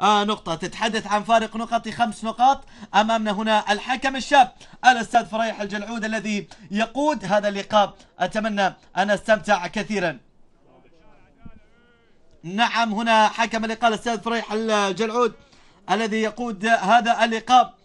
آه نقطة تتحدث عن فارق نقطي خمس نقاط أمامنا هنا الحكم الشاب الأستاذ فريح الجلعود الذي يقود هذا اللقاء أتمنى أن أستمتع كثيرا نعم هنا حكم اللقاء الأستاذ فريح الجلعود الذي يقود هذا اللقاء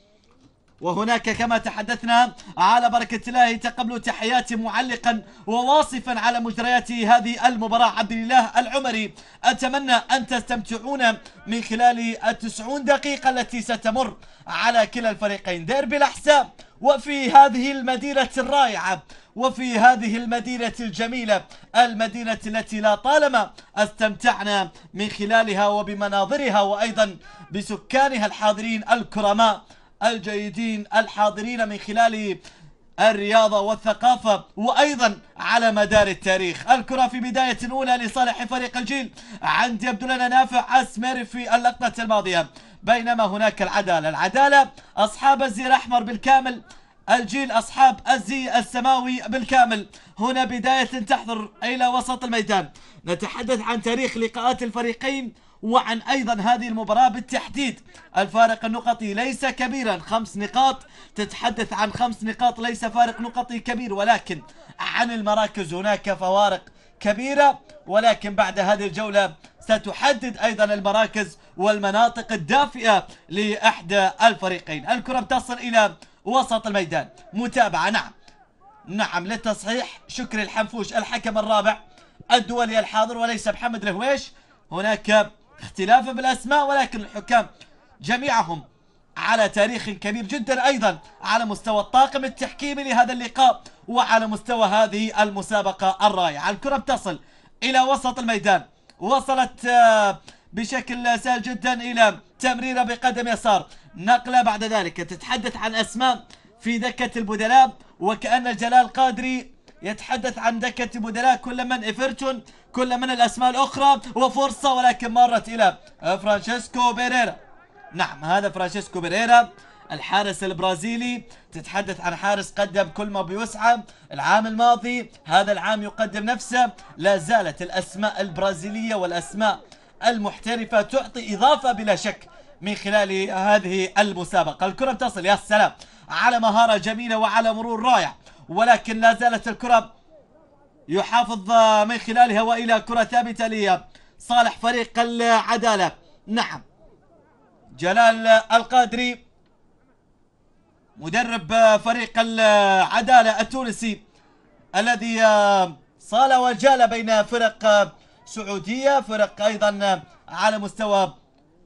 وهناك كما تحدثنا على بركة الله تقبل تحيات معلقا وواصفا على مجريات هذه المباراة عبد الله العمري أتمنى أن تستمتعون من خلال التسعون دقيقة التي ستمر على كلا الفريقين ديربي الأحساء وفي هذه المدينة الرائعة وفي هذه المدينة الجميلة المدينة التي لا طالما استمتعنا من خلالها وبمناظرها وأيضا بسكانها الحاضرين الكرماء الجيدين الحاضرين من خلال الرياضة والثقافة وأيضا على مدار التاريخ الكرة في بداية أولى لصالح فريق الجيل عند يبدو لنا نافع أسمر في اللقطة الماضية بينما هناك العدالة العدالة أصحاب الزي الأحمر بالكامل الجيل أصحاب الزي السماوي بالكامل هنا بداية تحضر إلى وسط الميدان نتحدث عن تاريخ لقاءات الفريقين وعن أيضا هذه المباراة بالتحديد الفارق النقطي ليس كبيرا خمس نقاط تتحدث عن خمس نقاط ليس فارق نقطي كبير ولكن عن المراكز هناك فوارق كبيرة ولكن بعد هذه الجولة ستحدد أيضا المراكز والمناطق الدافئة لإحدى الفريقين الكرة بتصل إلى وسط الميدان متابعة نعم نعم للتصحيح شكري الحنفوش الحكم الرابع الدولي الحاضر وليس محمد الهويش هناك اختلافا بالأسماء ولكن الحكام جميعهم على تاريخ كبير جدا أيضا على مستوى الطاقم التحكيمي لهذا اللقاء وعلى مستوى هذه المسابقة الرائعة الكرة بتصل إلى وسط الميدان وصلت آه، بشكل سهل جدا إلى تمريرة بقدم يسار نقلة بعد ذلك تتحدث عن أسماء في دكة البدلاء وكأن جلال قادري يتحدث عن دكة مدراء كل من إفرتون كل من الأسماء الأخرى وفرصة ولكن مرت إلى فرانشيسكو بيريرا نعم هذا فرانشيسكو بيريرا الحارس البرازيلي تتحدث عن حارس قدم كل ما بيوسعه العام الماضي هذا العام يقدم نفسه لا زالت الأسماء البرازيلية والأسماء المحترفة تعطي إضافة بلا شك من خلال هذه المسابقة الكرة تصل يا سلام على مهارة جميلة وعلى مرور رائع ولكن لا زالت الكرة يحافظ من خلالها وإلى كرة ثابتة لصالح فريق العدالة نعم جلال القادري مدرب فريق العدالة التونسي الذي صال وجال بين فرق سعودية فرق أيضا على مستوى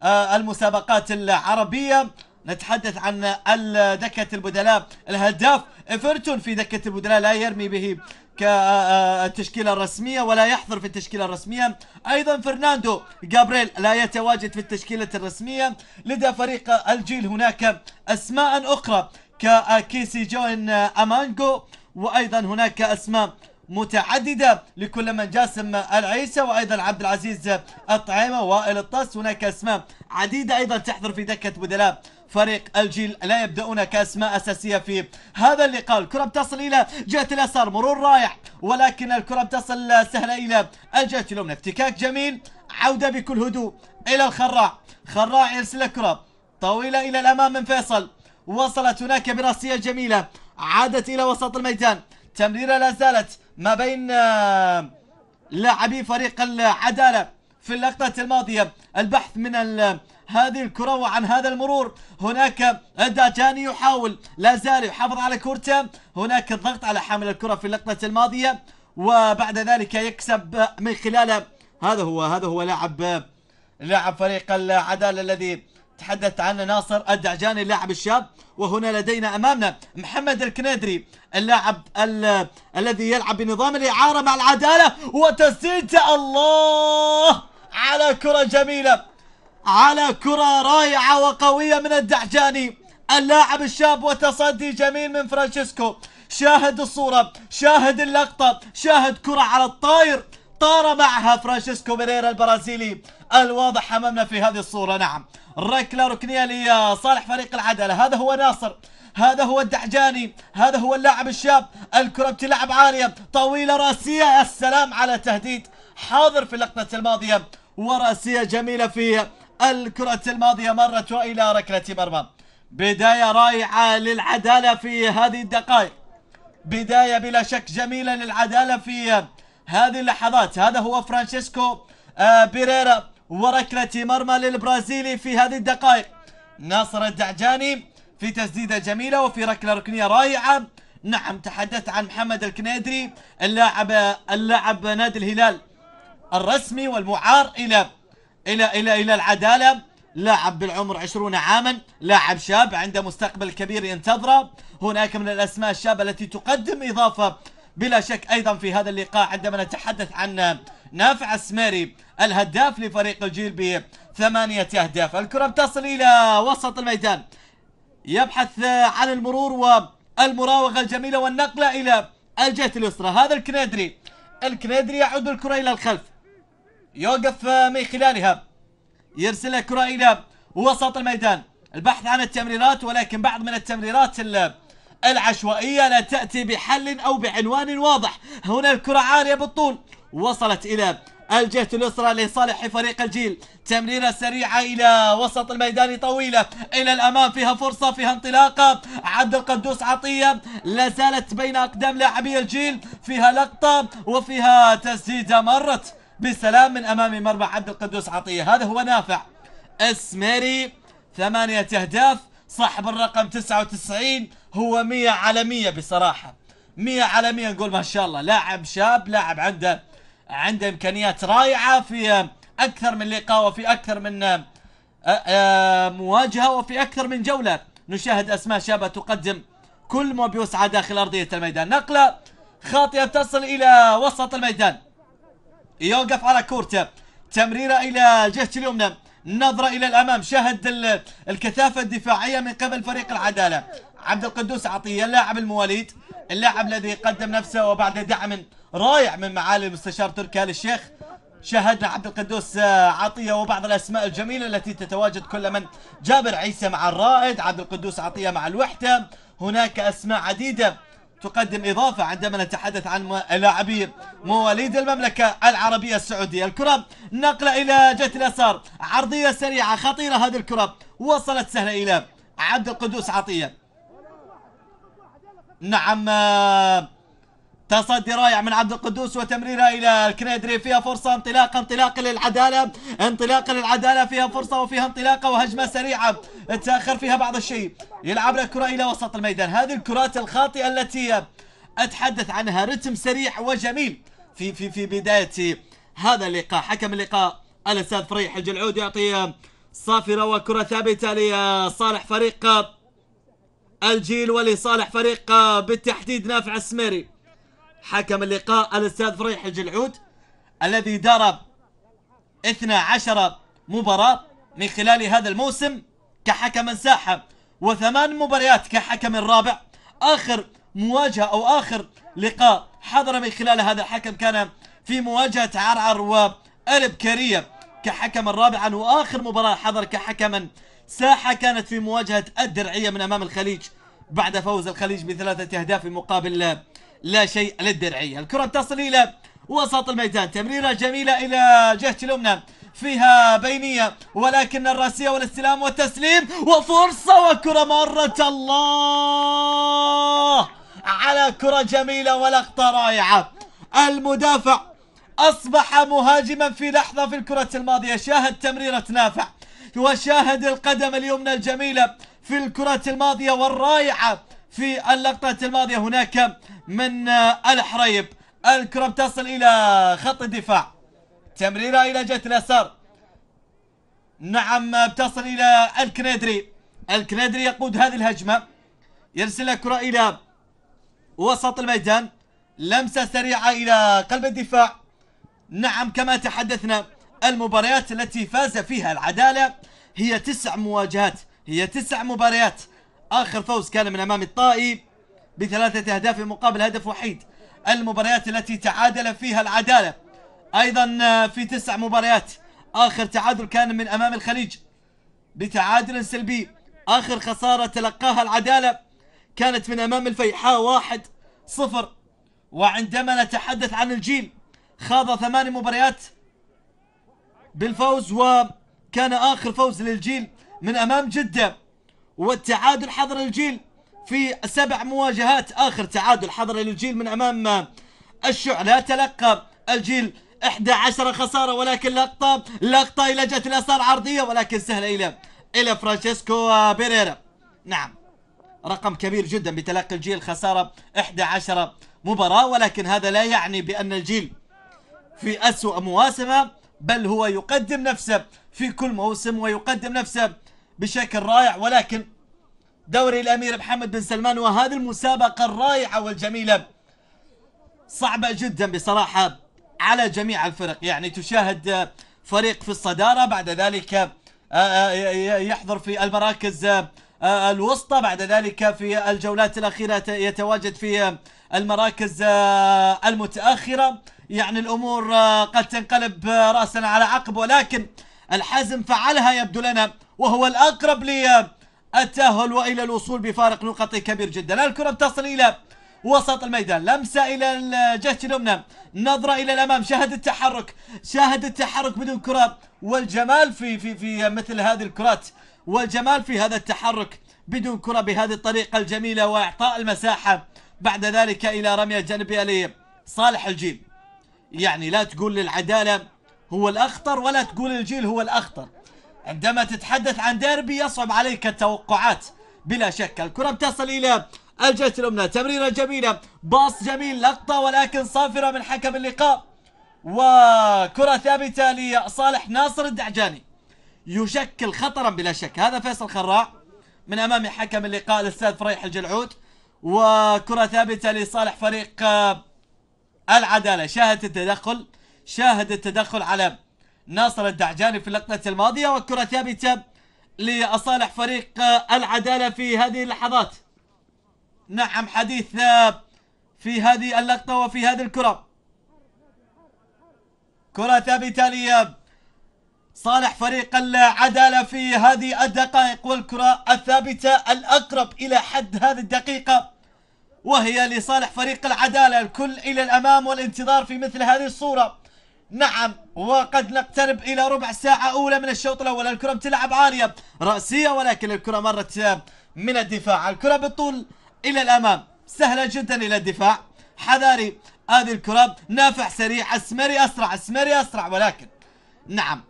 المسابقات العربية نتحدث عن الدكة البدلاء الهداف ايفرتون في دكة البدلاء لا يرمي به كالتشكيلة الرسمية ولا يحضر في التشكيلة الرسمية أيضا فرناندو جابريل لا يتواجد في التشكيلة الرسمية لدى فريق الجيل هناك أسماء أخرى كاكيسي جون أمانجو وأيضا هناك أسماء متعددة لكل من جاسم العيسى وأيضا عبد العزيز الطعيمة وائل الطاس هناك أسماء عديدة أيضا تحضر في دكة بدلاء فريق الجيل لا يبدأون كأسماء أساسية في هذا اللقاء الكرة بتصل إلى جهة اليسار مرور رايح ولكن الكرة بتصل سهلة إلى الجهة اليمنى افتكاك جميل عودة بكل هدوء إلى الخراع خراع يرسل الكرة طويلة إلى الأمام من فيصل وصلت هناك براسية جميلة عادت إلى وسط الميدان تمريرة لا زالت ما بين آه، لاعبي فريق العدالة في اللقطة الماضية البحث من هذه الكرة وعن هذا المرور هناك جاني يحاول لا زال يحافظ على كورته هناك الضغط على حامل الكرة في اللقطة الماضية وبعد ذلك يكسب من خلال هذا هو هذا هو لاعب لاعب فريق العدالة الذي تحدث عنه ناصر الدعجاني اللاعب الشاب وهنا لدينا امامنا محمد الكنيدري اللاعب ال الذي يلعب بنظام الاعاره مع العداله وتسديده الله على كره جميله على كرة رائعة وقوية من الدعجاني اللاعب الشاب وتصدي جميل من فرانشيسكو شاهد الصورة شاهد اللقطة شاهد كرة على الطاير طار معها فرانشيسكو بيريرا البرازيلي الواضح امامنا في هذه الصوره نعم ركله ركنيه لصالح فريق العداله هذا هو ناصر هذا هو الدعجاني هذا هو اللاعب الشاب الكره بتلعب عاليه طويله راسيه السلام على تهديد حاضر في اللقطه الماضيه وراسيه جميله في الكرة الماضية مرت وإلى ركلة مرمى بداية رائعة للعدالة في هذه الدقائق بداية بلا شك جميلة للعدالة في هذه اللحظات هذا هو فرانشيسكو آه، بيريرا وركلة مرمى للبرازيلي في هذه الدقائق ناصر الدعجاني في تسديدة جميلة وفي ركلة ركنية رائعة نعم تحدثت عن محمد الكنيدري اللاعب اللاعب نادي الهلال الرسمي والمعار إلى إلى إلى إلى العدالة لاعب بالعمر 20 عاما لاعب شاب عنده مستقبل كبير ينتظره هناك من الأسماء الشابة التي تقدم إضافة بلا شك أيضا في هذا اللقاء عندما نتحدث عن نافع السميري الهداف لفريق الجيل بثمانية أهداف الكرة بتصل إلى وسط الميدان يبحث عن المرور والمراوغة الجميلة والنقلة إلى الجهة اليسرى هذا الكنيدري الكنيدري يعود الكره إلى الخلف يوقف من خلالها يرسل الكره إلى وسط الميدان البحث عن التمريرات ولكن بعض من التمريرات العشوائية لا تأتي بحل أو بعنوان واضح هنا الكرة عالية بالطول وصلت إلى الجهة اليسرى لصالح فريق الجيل تمريرة سريعة إلى وسط الميدان طويلة إلى الأمام فيها فرصة فيها انطلاقة عبد القدوس عطية لا زالت بين أقدام لاعبي الجيل فيها لقطة وفيها تسديدة مرت بسلام من امام مرمى عبد القدوس عطيه هذا هو نافع اسميري ثمانية اهداف صاحب الرقم 99 هو 100 على 100 بصراحة 100 على 100 نقول ما شاء الله لاعب شاب لاعب عنده عنده امكانيات رائعة في اكثر من لقاء وفي اكثر من آه، آه، مواجهة وفي اكثر من جولة نشاهد اسماء شابة تقدم كل ما بيسعى داخل ارضية الميدان نقلة خاطئة تصل الى وسط الميدان يوقف على كورته تمريرة إلى الجهة اليمنى نظرة إلى الأمام شاهد الكثافة الدفاعية من قبل فريق العدالة عبد القدوس عطية اللاعب المواليد اللاعب الذي قدم نفسه وبعد دعم رائع من معالي المستشار تركي آل الشيخ شاهدنا عبد القدوس آه، عطيه وبعض الاسماء الجميله التي تتواجد كل من جابر عيسى مع الرائد عبد القدوس عطيه مع الوحده هناك اسماء عديده تقدم إضافة عندما نتحدث عن لاعبي مواليد المملكة العربية السعودية الكرة نقلة إلى جهة اليسار عرضية سريعة خطيرة هذه الكرة وصلت سهلة إلى عبد القدوس عطية نعم تصدي رائع من عبد القدوس وتمريرها الى الكنيدري فيها فرصه انطلاقه انطلاقه للعداله انطلاقه للعداله فيها فرصه وفيها انطلاقه وهجمه سريعه تاخر فيها بعض الشيء يلعب لك كره الى وسط الميدان هذه الكرات الخاطئه التي اتحدث عنها رتم سريع وجميل في في في بدايه هذا اللقاء حكم اللقاء الاستاذ فريح الجلعود يعطي صافره وكره ثابته لصالح فريق الجيل ولصالح فريق بالتحديد نافع السميري حكم اللقاء الأستاذ فريح الجلعود الذي درب 12 مباراة من خلال هذا الموسم كحكم ساحة وثمان مباريات كحكم رابع آخر مواجهة أو آخر لقاء حضر من خلال هذا الحكم كان في مواجهة عرعر وألب كرية كحكم الرابع وآخر مباراة حضر كحكم ساحة كانت في مواجهة الدرعية من أمام الخليج بعد فوز الخليج بثلاثة أهداف مقابل لا شيء للدرعية الكرة تصل إلى وسط الميدان تمريرة جميلة إلى جهة اليمنى فيها بينية ولكن الراسية والاستلام والتسليم وفرصة وكرة مرت الله على كرة جميلة ولقطة رائعة المدافع أصبح مهاجما في لحظة في الكرة الماضية شاهد تمريرة نافع وشاهد القدم اليمنى الجميلة في الكرة الماضية والرائعة في اللقطات الماضية هناك من الحريب الكرة تصل إلى خط الدفاع تمريرة إلى جهة اليسار نعم بتصل إلى الكنيدري الكنيدري يقود هذه الهجمة يرسل الكرة إلى وسط الميدان لمسة سريعة إلى قلب الدفاع نعم كما تحدثنا المباريات التي فاز فيها العدالة هي تسع مواجهات هي تسع مباريات آخر فوز كان من أمام الطائي بثلاثة أهداف مقابل هدف وحيد المباريات التي تعادل فيها العدالة أيضا آه، في تسع مباريات آخر تعادل كان من أمام الخليج بتعادل سلبي آخر خسارة تلقاها العدالة كانت من أمام الفيحاء واحد صفر وعندما نتحدث عن الجيل خاض ثمان مباريات بالفوز وكان آخر فوز للجيل من أمام جدة والتعادل حضر الجيل في سبع مواجهات آخر تعادل حضر للجيل من أمام الشعلة تلقى الجيل 11 خسارة ولكن لقطة لقطة إلى جهة اليسار عرضية ولكن سهلة إلى إلى فرانشيسكو بيريرا نعم رقم كبير جدا بتلقي الجيل خسارة 11 مباراة ولكن هذا لا يعني بأن الجيل في اسوء مواسمة بل هو يقدم نفسه في كل موسم ويقدم نفسه بشكل رائع ولكن دوري الأمير محمد بن سلمان وهذه المسابقة الرائعة والجميلة صعبة جدا بصراحة على جميع الفرق يعني تشاهد فريق في الصدارة بعد ذلك آه، آه، يحضر في المراكز آه، الوسطى بعد ذلك في الجولات الأخيرة يتواجد في المراكز المتأخرة يعني الأمور قد تنقلب رأسا على عقب ولكن الحازم فعلها يبدو لنا وهو الأقرب للتأهل وإلى الوصول بفارق نقطي كبير جدا الكرة بتصل إلى وسط الميدان لمسة إلى الجهة اليمنى نظرة إلى الأمام شاهد التحرك شاهد التحرك بدون كرة والجمال في في في مثل هذه الكرات والجمال في هذا التحرك بدون كرة بهذه الطريقة الجميلة وإعطاء المساحة بعد ذلك إلى رمية جانبية لصالح الجيل يعني لا تقول للعدالة هو الأخطر ولا تقول الجيل هو الأخطر عندما تتحدث عن ديربي يصعب عليك التوقعات بلا شك الكرة بتصل إلى الجهة الأمنى تمريرة جميلة باص جميل لقطة ولكن صافرة من حكم اللقاء وكرة ثابتة لصالح ناصر الدعجاني يشكل خطرا بلا شك هذا فيصل خراع من أمام حكم اللقاء الأستاذ فريح الجلعود وكرة ثابتة لصالح فريق آه، العدالة شاهد التدخل شاهد التدخل على ناصر الدعجاني في اللقطة الماضية والكرة ثابتة لصالح فريق العدالة في هذه اللحظات نعم حديث في هذه اللقطة وفي هذه الكرة كرة ثابتة لصالح فريق العدالة في هذه الدقائق والكرة الثابتة الأقرب إلى حد هذه الدقيقة وهي لصالح فريق العدالة الكل إلى الأمام والانتظار في مثل هذه الصورة نعم وقد نقترب إلى ربع ساعة أولى من الشوط الأول الكرة بتلعب عالية رأسية ولكن الكرة مرت من الدفاع الكرة بالطول إلى الأمام سهلة جدا إلى الدفاع حذاري هذه الكرة نافع سريع أسمري أسرع أسمري أسرع ولكن نعم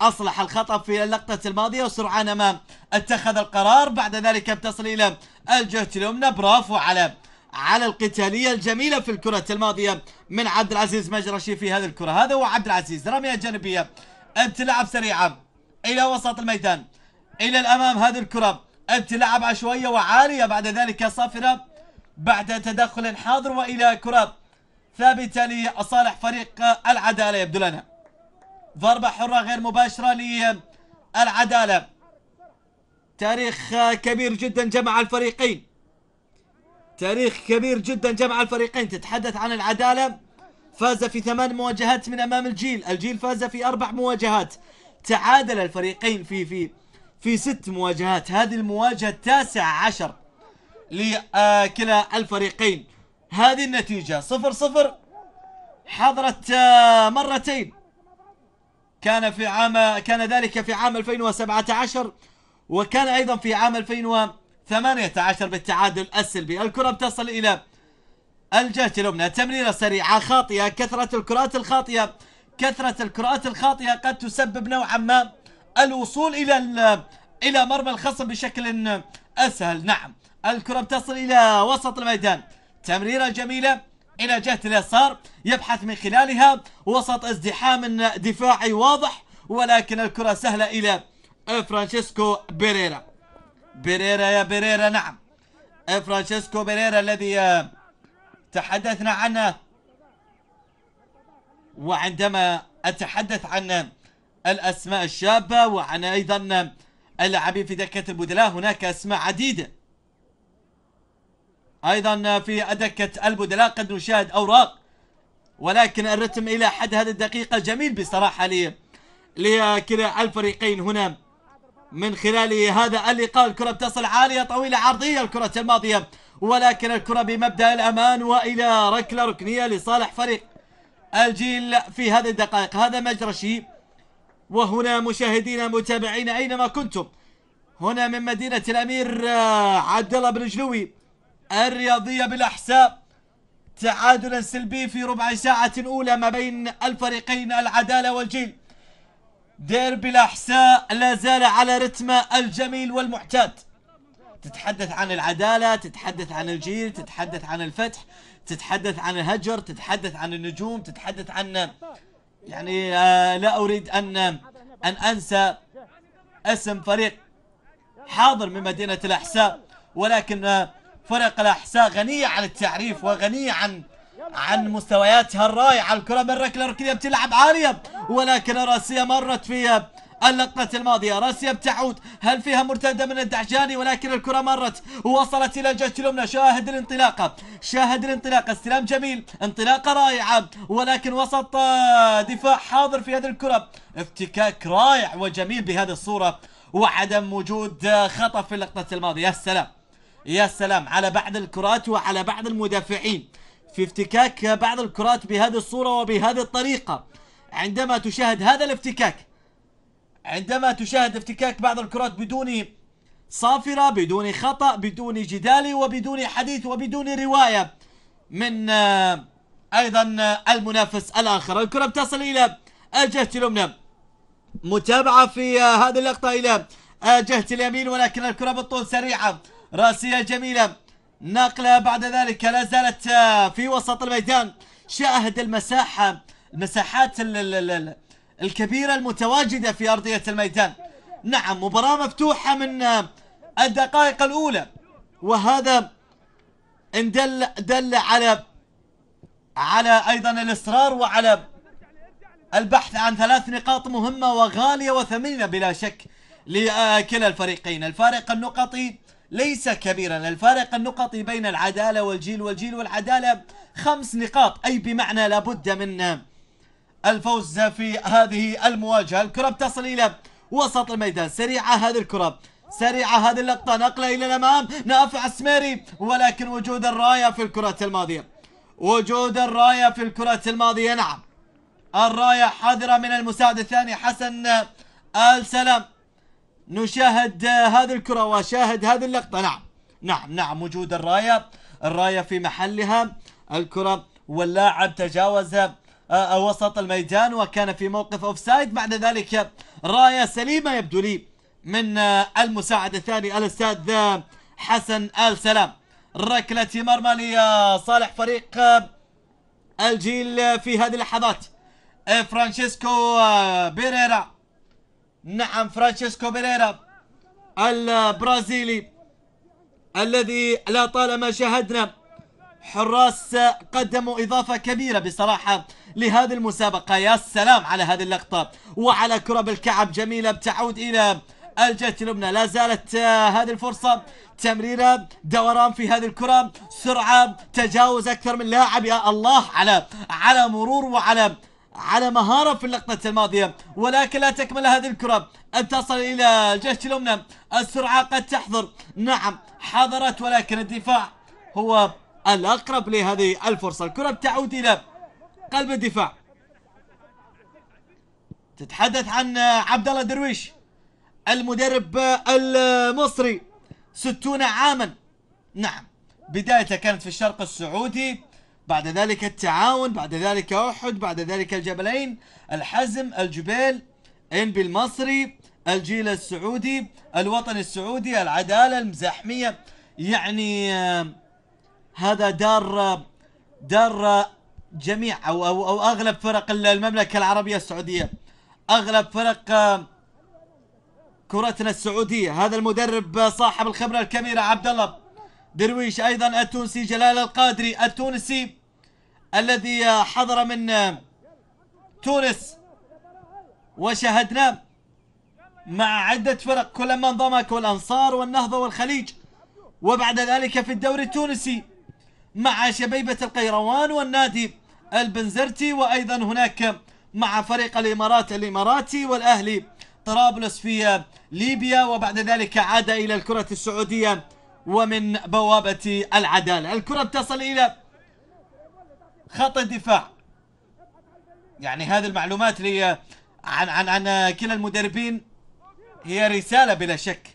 أصلح الخطأ في اللقطة الماضية وسرعان ما اتخذ القرار بعد ذلك بتصل إلى الجهة اليمنى برافو على على القتالية الجميلة في الكرة الماضية من عبد العزيز مجرشي في هذه الكرة هذا هو عبد العزيز رمية جانبية بتلعب سريعة إلى وسط الميدان إلى الأمام هذه الكرة بتلعب عشوائية وعالية بعد ذلك صافرة بعد تدخل حاضر وإلى كرة ثابتة لصالح فريق العدالة يبدو لنا ضربة حرة غير مباشرة للعدالة تاريخ كبير جدا جمع الفريقين تاريخ كبير جدا جمع الفريقين تتحدث عن العدالة فاز في ثمان مواجهات من أمام الجيل الجيل فاز في أربع مواجهات تعادل الفريقين في في في ست مواجهات هذه المواجهة التاسعة عشر لكلا الفريقين هذه النتيجة صفر صفر حضرت آه، مرتين كان في عام كان ذلك في عام 2017 وكان أيضا في عام 2000 18 بالتعادل السلبي الكرة بتصل إلى الجهة اليمنى تمريرة سريعة خاطئة كثرة الكرات الخاطئة كثرة الكرات الخاطئة قد تسبب نوعا ما الوصول إلى إلى مرمى الخصم بشكل أسهل نعم الكرة بتصل إلى وسط الميدان تمريرة جميلة إلى جهة اليسار يبحث من خلالها وسط ازدحام دفاعي واضح ولكن الكرة سهلة إلى فرانشيسكو بيريرا بيريرا يا بيريرا نعم إيه، فرانشيسكو بيريرا الذي آه، تحدثنا عنه وعندما أتحدث عن الأسماء الشابة وعن أيضا اللاعبين في دكة البدلاء هناك أسماء عديدة أيضا في دكة البدلاء قد نشاهد أوراق ولكن الرتم إلى حد هذه الدقيقة جميل بصراحة لكلا الفريقين هنا من خلال هذا اللقاء الكرة بتصل عالية طويلة عرضية الكرة الماضية ولكن الكرة بمبدأ الأمان وإلى ركلة ركنية لصالح فريق الجيل في هذه الدقائق هذا مجرى وهنا مشاهدينا متابعينا أينما كنتم هنا من مدينة الأمير آه، عبد الله بن جلوي الرياضية بالأحساء تعادلا سلبي في ربع ساعة أولى ما بين الفريقين العدالة والجيل ديربي الأحساء لا زال على رتمه الجميل والمعتاد تتحدث عن العدالة تتحدث عن الجيل تتحدث عن الفتح تتحدث عن الهجر تتحدث عن النجوم تتحدث عن يعني آه، لا أريد أن أن أنسى اسم فريق حاضر من مدينة الأحساء ولكن آه، فرق الأحساء غنية عن التعريف وغنية عن عن مستوياتها الرائعة الكرة من ركله كذا بتلعب عالية ولكن راسية مرت فيها اللقطة الماضية راسية بتعود هل فيها مرتدة من الدعجاني ولكن الكرة مرت ووصلت إلى الجهة اليمنى شاهد الانطلاقة شاهد الانطلاقة استلام جميل انطلاقة رائعة ولكن وسط دفاع حاضر في هذه الكرة افتكاك رائع وجميل بهذه الصورة وعدم وجود خطأ في اللقطة الماضية يا سلام يا سلام على بعض الكرات وعلى بعض المدافعين في افتكاك بعض الكرات بهذه الصورة وبهذه الطريقة عندما تشاهد هذا الافتكاك عندما تشاهد افتكاك بعض الكرات بدون صافرة بدون خطأ بدون جدال وبدون حديث وبدون رواية من آه، أيضا آه، المنافس الآخر الكرة بتصل إلى الجهة اليمنى متابعة في آه، هذه اللقطة إلى جهة اليمين ولكن الكرة بالطول سريعة راسية جميلة نقلة بعد ذلك لا زالت آه، في وسط الميدان شاهد المساحة المساحات ال ال الكبيرة المتواجدة في أرضية الميدان نعم مباراة مفتوحة من آه، الدقائق الأولى وهذا إن دل, دل على على أيضا الإصرار وعلى البحث عن ثلاث نقاط مهمة وغالية وثمينة بلا شك لكلا الفريقين الفارق النقطي ليس كبيرا الفارق النقطي بين العدالة والجيل والجيل والعدالة خمس نقاط أي بمعنى لابد من الفوز في هذه المواجهة الكرة بتصل إلى وسط الميدان سريعة هذه الكرة سريعة هذه اللقطة نقلة إلى الأمام نافع السميري ولكن وجود الراية في الكرة الماضية وجود الراية في الكرة الماضية نعم الراية حذرة من المساعد الثاني حسن السلام نشاهد هذه الكرة وشاهد هذه اللقطة نعم نعم نعم وجود الراية الراية في محلها الكرة واللاعب تجاوز آه، وسط الميدان وكان في موقف اوفسايد بعد ذلك راية سليمة يبدو لي من آه، المساعد الثاني الاستاذ آه، حسن آل سلام ركلة مرمى لصالح فريق الجيل في هذه اللحظات فرانشيسكو بيريرا نعم فرانشيسكو بيريرا البرازيلي الذي لا طالما شاهدنا حراس قدموا إضافة كبيرة بصراحة لهذه المسابقة يا سلام على هذه اللقطة وعلى كرة بالكعب جميلة بتعود إلى الجهة اليمنى لا زالت آه، هذه الفرصة تمريرة دوران في هذه الكرة سرعة تجاوز أكثر من لاعب يا الله على على مرور وعلى على مهارة في اللقطة الماضية ولكن لا تكمل هذه الكرة أن تصل إلى جهة اليمنى السرعة قد تحضر نعم حضرت ولكن الدفاع هو الأقرب لهذه الفرصة الكرة تعود إلى قلب الدفاع تتحدث عن عبد الله درويش المدرب المصري ستون عاما نعم بدايته كانت في الشرق السعودي بعد ذلك التعاون بعد ذلك أحد بعد ذلك الجبلين الحزم الجبيل إنبي المصري الجيل السعودي الوطن السعودي العدالة المزاحمية يعني آه، هذا دار دار آه، جميع أو, أو, أو أغلب فرق المملكة العربية السعودية أغلب فرق آه، كرتنا السعودية هذا المدرب صاحب الخبرة الكبيرة عبد الله درويش أيضا التونسي جلال القادري التونسي الذي حضر من تونس وشاهدناه مع عدة فرق كلما انضمك والأنصار والنهضة والخليج وبعد ذلك في الدوري التونسي مع شبيبة القيروان والنادي البنزرتي وأيضا هناك مع فريق الإمارات الإماراتي والأهلي طرابلس في ليبيا وبعد ذلك عاد إلى الكرة السعودية ومن بوابة العدالة الكرة تصل إلى خط الدفاع يعني هذه المعلومات اللي عن عن عن كلا المدربين هي رساله بلا شك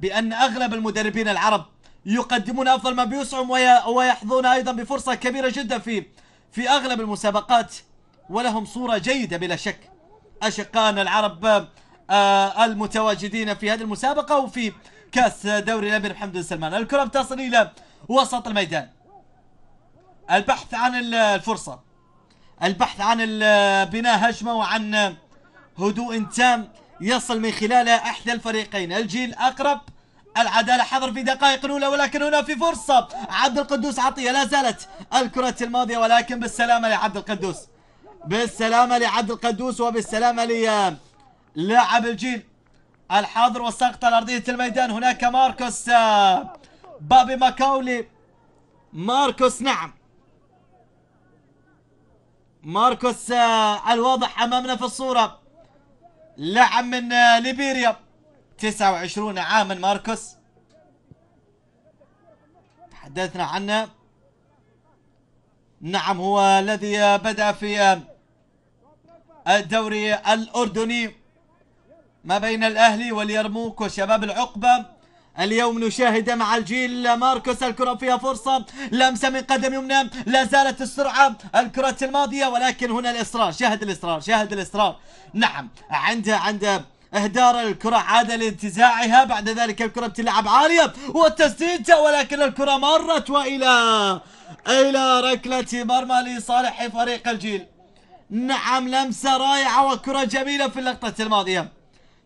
بان اغلب المدربين العرب يقدمون افضل ما بيسعهم ويحظون ايضا بفرصه كبيره جدا في في اغلب المسابقات ولهم صوره جيده بلا شك اشقائنا العرب آه، المتواجدين في هذه المسابقه وفي كاس دوري الامير محمد بن سلمان الكره بتصل الى وسط الميدان البحث عن الفرصة البحث عن بناء هجمة وعن هدوء تام يصل من خلاله أحدى الفريقين الجيل أقرب العدالة حضر في دقائق الأولى ولكن هنا في فرصة عبد القدوس عطية لا زالت الكرة الماضية ولكن بالسلامة لعبد القدوس بالسلامة لعبد القدوس وبالسلامة للاعب الجيل الحاضر والسقطة الأرضية الميدان هناك ماركوس آه، بابي ماكاولي ماركوس نعم ماركوس آه، الواضح امامنا في الصورة لاعب من آه، ليبيريا 29 عاما ماركوس تحدثنا عنه نعم هو الذي آه، بدأ في الدوري الأردني ما بين الأهلي واليرموك وشباب العقبة اليوم نشاهد مع الجيل ماركوس الكرة فيها فرصة لمسة من قدم يمنى لا زالت السرعة الكرة الماضية ولكن هنا الإصرار شاهد الإصرار شاهد الإصرار نعم عند عند اهدار الكرة عاد لانتزاعها بعد ذلك الكرة بتلعب عالية والتسديد ولكن الكرة مرت وإلى إلى ركلة مرمى لصالح فريق الجيل نعم لمسة رائعة وكرة جميلة في اللقطة الماضية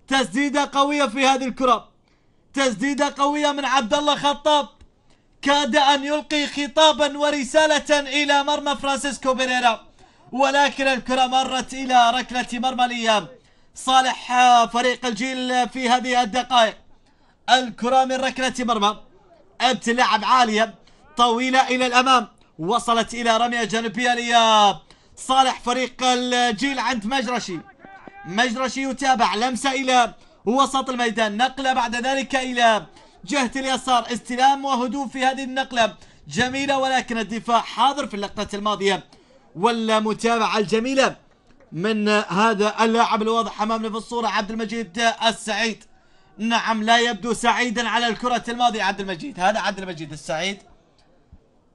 تسديدة قوية في هذه الكرة تسديدة قوية من عبد الله خطاب كاد أن يلقي خطابا ورسالة إلى مرمى فرانسيسكو بيريرا ولكن الكرة مرت إلى ركلة مرمى الإيام صالح فريق الجيل في هذه الدقائق الكرة من ركلة مرمى أبت لعب عالية طويلة إلى الأمام وصلت إلى رمية جانبية لصالح فريق الجيل عند مجرشي مجرشي يتابع لمسة إلى وسط الميدان نقلة بعد ذلك إلى جهة اليسار استلام وهدوء في هذه النقلة جميلة ولكن الدفاع حاضر في اللقطة الماضية والمتابعة الجميلة من هذا اللاعب الواضح أمامنا في الصورة عبد المجيد السعيد نعم لا يبدو سعيدا على الكرة الماضية عبد المجيد هذا عبد المجيد السعيد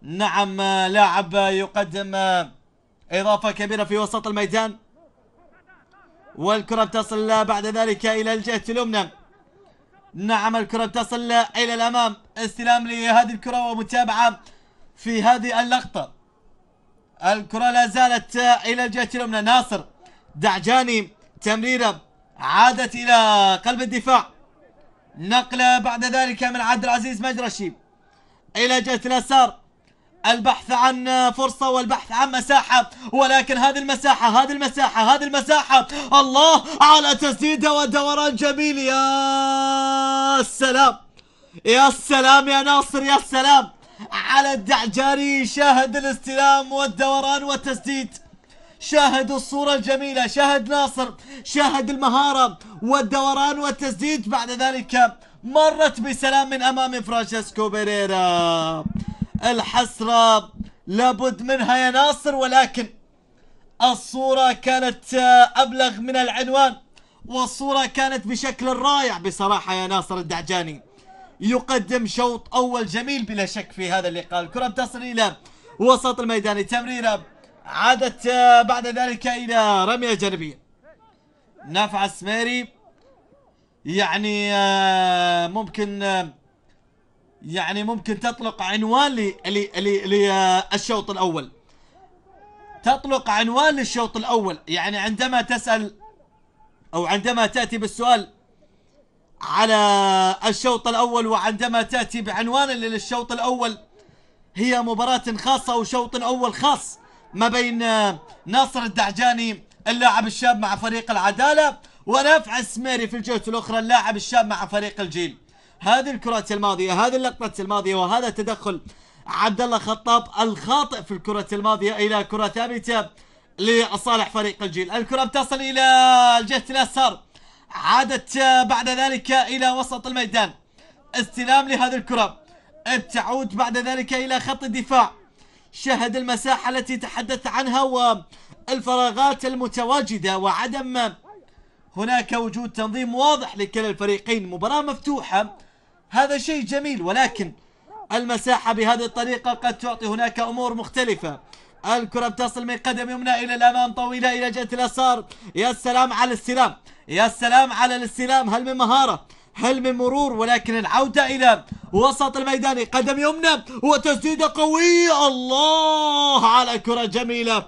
نعم لاعب يقدم إضافة كبيرة في وسط الميدان والكرة تصل بعد ذلك إلى الجهة اليمنى نعم الكرة تصل إلى الأمام استلام لهذه الكرة ومتابعة في هذه اللقطة الكرة لا زالت إلى الجهة اليمنى ناصر دعجاني تمريرة عادت إلى قلب الدفاع نقلة بعد ذلك من عبد العزيز مجرشي إلى جهة اليسار البحث عن فرصة والبحث عن مساحة ولكن هذه المساحة هذه المساحة هذه المساحة الله على تسديدها ودوران جميل يا سلام يا سلام يا ناصر يا سلام على الدعجاري شاهد الاستلام والدوران والتسديد شاهد الصورة الجميلة شاهد ناصر شاهد المهارة والدوران والتسديد بعد ذلك مرت بسلام من أمام فرانشيسكو بيريرا الحسرة لابد منها يا ناصر ولكن الصورة كانت آه، أبلغ من العنوان والصورة كانت بشكل رائع بصراحة يا ناصر الدعجاني يقدم شوط أول جميل بلا شك في هذا اللقاء الكرة تصل إلى وسط الميدان تمريرة عادت آه، بعد ذلك إلى رمية جانبية نافع السميري يعني آه، ممكن يعني ممكن تطلق عنوان للشوط الأول تطلق عنوان للشوط الأول يعني عندما تسأل أو عندما تأتي بالسؤال على الشوط الأول وعندما تأتي بعنوان للشوط الأول هي مباراة خاصة أو شوط أول خاص ما بين ناصر الدعجاني اللاعب الشاب مع فريق العدالة ونفع السميري في الجهة الأخرى اللاعب الشاب مع فريق الجيل هذه الكرة الماضية هذه اللقطة الماضية وهذا تدخل عبد الله خطاب الخاطئ في الكرة الماضية إلى كرة ثابتة لصالح فريق الجيل الكرة بتصل إلى الجهة الأسر عادت بعد ذلك إلى وسط الميدان استلام لهذه الكرة تعود بعد ذلك إلى خط الدفاع شهد المساحة التي تحدث عنها والفراغات المتواجدة وعدم هناك وجود تنظيم واضح لكلا الفريقين مباراة مفتوحة هذا شيء جميل ولكن المساحة بهذه الطريقة قد تعطي هناك أمور مختلفة الكرة بتصل من قدم يمنى إلى الأمام طويلة إلى جهة اليسار يا سلام على الاستلام يا سلام على الاستلام هل من مهارة هل من مرور ولكن العودة إلى وسط الميدان قدم يمنى وتسديدة قوية الله على كرة جميلة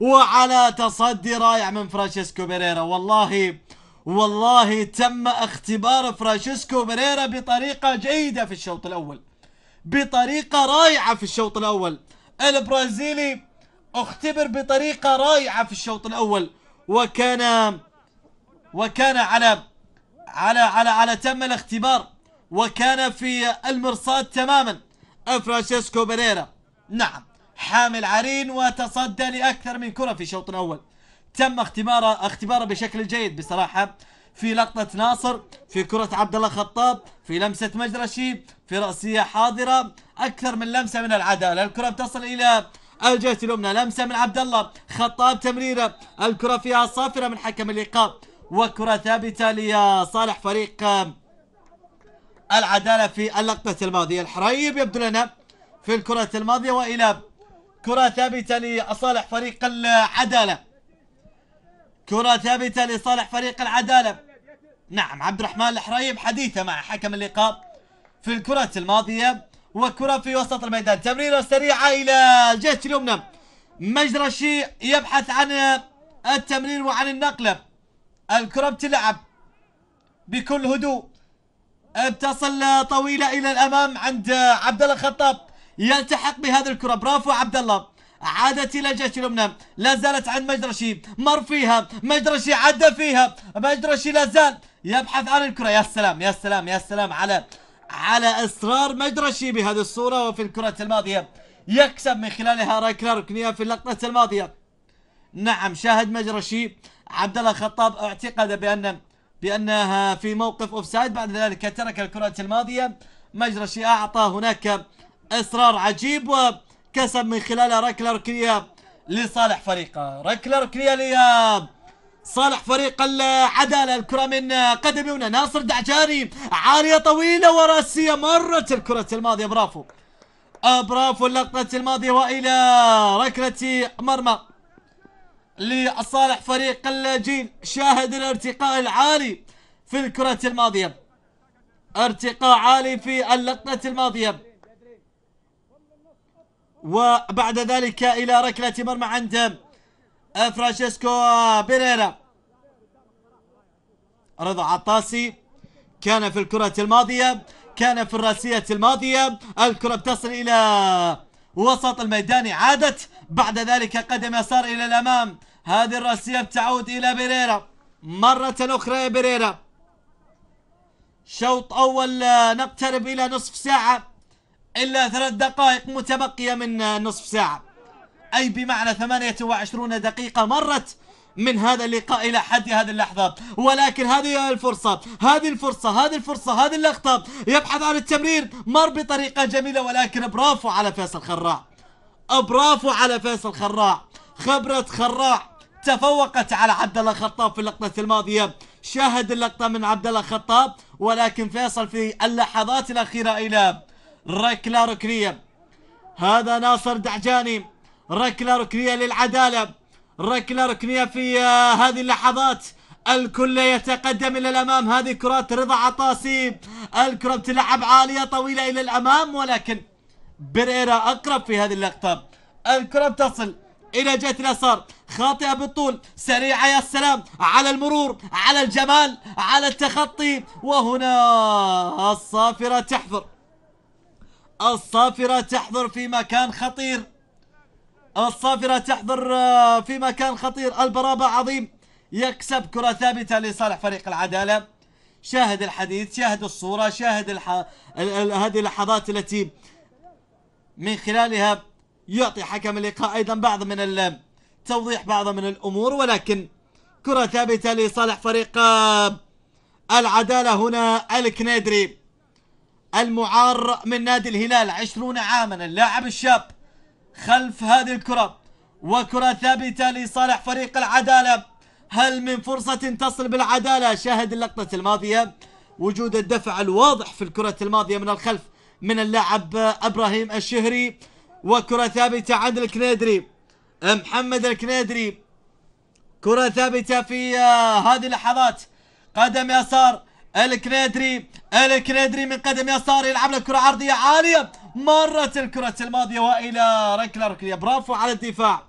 وعلى تصدي رائع من فرانشيسكو بيريرا والله والله تم اختبار فرانشيسكو بريرا بطريقة جيدة في الشوط الأول بطريقة رائعة في الشوط الأول البرازيلي اختبر بطريقة رائعة في الشوط الأول وكان وكان على على على على تم الاختبار وكان في المرصاد تماما فرانشيسكو بريرا نعم حامل عرين وتصدى لأكثر من كرة في الشوط الأول تم اختباره اختباره بشكل جيد بصراحه في لقطة ناصر في كرة عبد الله خطاب في لمسة مجرشي في رأسية حاضرة أكثر من لمسة من العدالة الكرة بتصل إلى الجهة اليمنى لمسة من عبد الله خطاب تمريرة الكرة فيها صافرة من حكم اللقاء وكرة ثابتة لصالح فريق العدالة في اللقطة الماضية الحريب يبدو لنا في الكرة الماضية وإلى كرة ثابتة لصالح فريق العدالة كرة ثابتة لصالح فريق العدالة نعم عبد الرحمن الحريب حديثة مع حكم اللقاء في الكرة الماضية وكرة في وسط الميدان تمريرة سريعة إلى الجهة اليمنى مجرشي يبحث عن التمرير وعن النقلة الكرة بتلعب بكل هدوء بتصل طويلة إلى الأمام عند عبد الله الخطاب يلتحق بهذه الكرة برافو عبد الله عادت إلى جيش اليمنى لا زالت عند مجرشي مر فيها مجرشي عدى فيها مجرشي لا زال يبحث عن الكرة يا سلام يا سلام يا سلام على على إصرار مجرشي بهذه الصورة وفي الكرة الماضية يكسب من خلالها راي كلارك في اللقطة الماضية نعم شاهد مجرشي عبد الله خطاب اعتقد بأن بأنها في موقف أوفسايد بعد ذلك ترك الكرة الماضية مجرشي أعطى هناك إصرار عجيب و كسب من خلالها ركلة ركلية لصالح فريقه ركلة ركلية لياب صالح فريق العدالة الكرة من قدمي هنا ناصر دعجاري عالية طويلة وراسية مرت الكرة الماضية برافو برافو اللقطة الماضية وإلى ركلة مرمى لصالح فريق الجيل شاهد الارتقاء العالي في الكرة الماضية ارتقاء عالي في اللقطة الماضية وبعد ذلك إلى ركلة مرمى عند فرانشيسكو بيريرا رضا عطاسي كان في الكرة الماضية كان في الراسية الماضية الكرة بتصل إلى وسط الميدان عادت بعد ذلك قدم يسار إلى الأمام هذه الراسية بتعود إلى بيريرا مرة أخرى يا بيريرا شوط أول نقترب إلى نصف ساعة إلا ثلاث دقائق متبقية من نصف ساعة أي بمعنى 28 دقيقة مرت من هذا اللقاء إلى حد هذه اللحظة ولكن هذه الفرصة هذه الفرصة هذه الفرصة هذه اللقطة يبحث عن التمرير مر بطريقة جميلة ولكن برافو على فيصل خراع برافو على فيصل خراع خبرة خراع تفوقت على عبد الله خطاب في اللقطة الماضية شاهد اللقطة من عبد الله خطاب ولكن فيصل في اللحظات الأخيرة إلى ركلة ركنية هذا ناصر دعجاني ركلة ركنية للعدالة ركلة ركنية في آه، هذه اللحظات الكل يتقدم إلى الأمام هذه كرات رضا عطاسي الكرة بتلعب عالية طويلة إلى الأمام ولكن بريرا أقرب في هذه اللقطة الكرة بتصل إلى جهة اليسار خاطئة بالطول سريعة يا السلام على المرور على الجمال على التخطي وهنا الصافرة تحفر الصافرة تحضر في مكان خطير الصافرة تحضر آه، في مكان خطير البرابة عظيم يكسب كرة ثابتة لصالح فريق العدالة شاهد الحديث شاهد الصورة شاهد الح... ال... ال... هذه اللحظات التي من خلالها يعطي حكم اللقاء أيضا بعض من ال... توضيح بعض من الأمور ولكن كرة ثابتة لصالح فريق آه، العدالة هنا الكنيدري المعار من نادي الهلال عشرون عاما اللاعب الشاب خلف هذه الكرة وكرة ثابتة لصالح فريق العدالة هل من فرصة تصل بالعدالة شاهد اللقطة الماضية وجود الدفع الواضح في الكرة الماضية من الخلف من اللاعب ابراهيم الشهري وكرة ثابتة عند الكنيدري محمد الكنيدري كرة ثابتة في آه، هذه اللحظات قدم يسار الكنادري الكنادري من قدم يسار يلعب له كره عرضيه عاليه مرت الكره الماضيه والى ركله ركليه برافو على الدفاع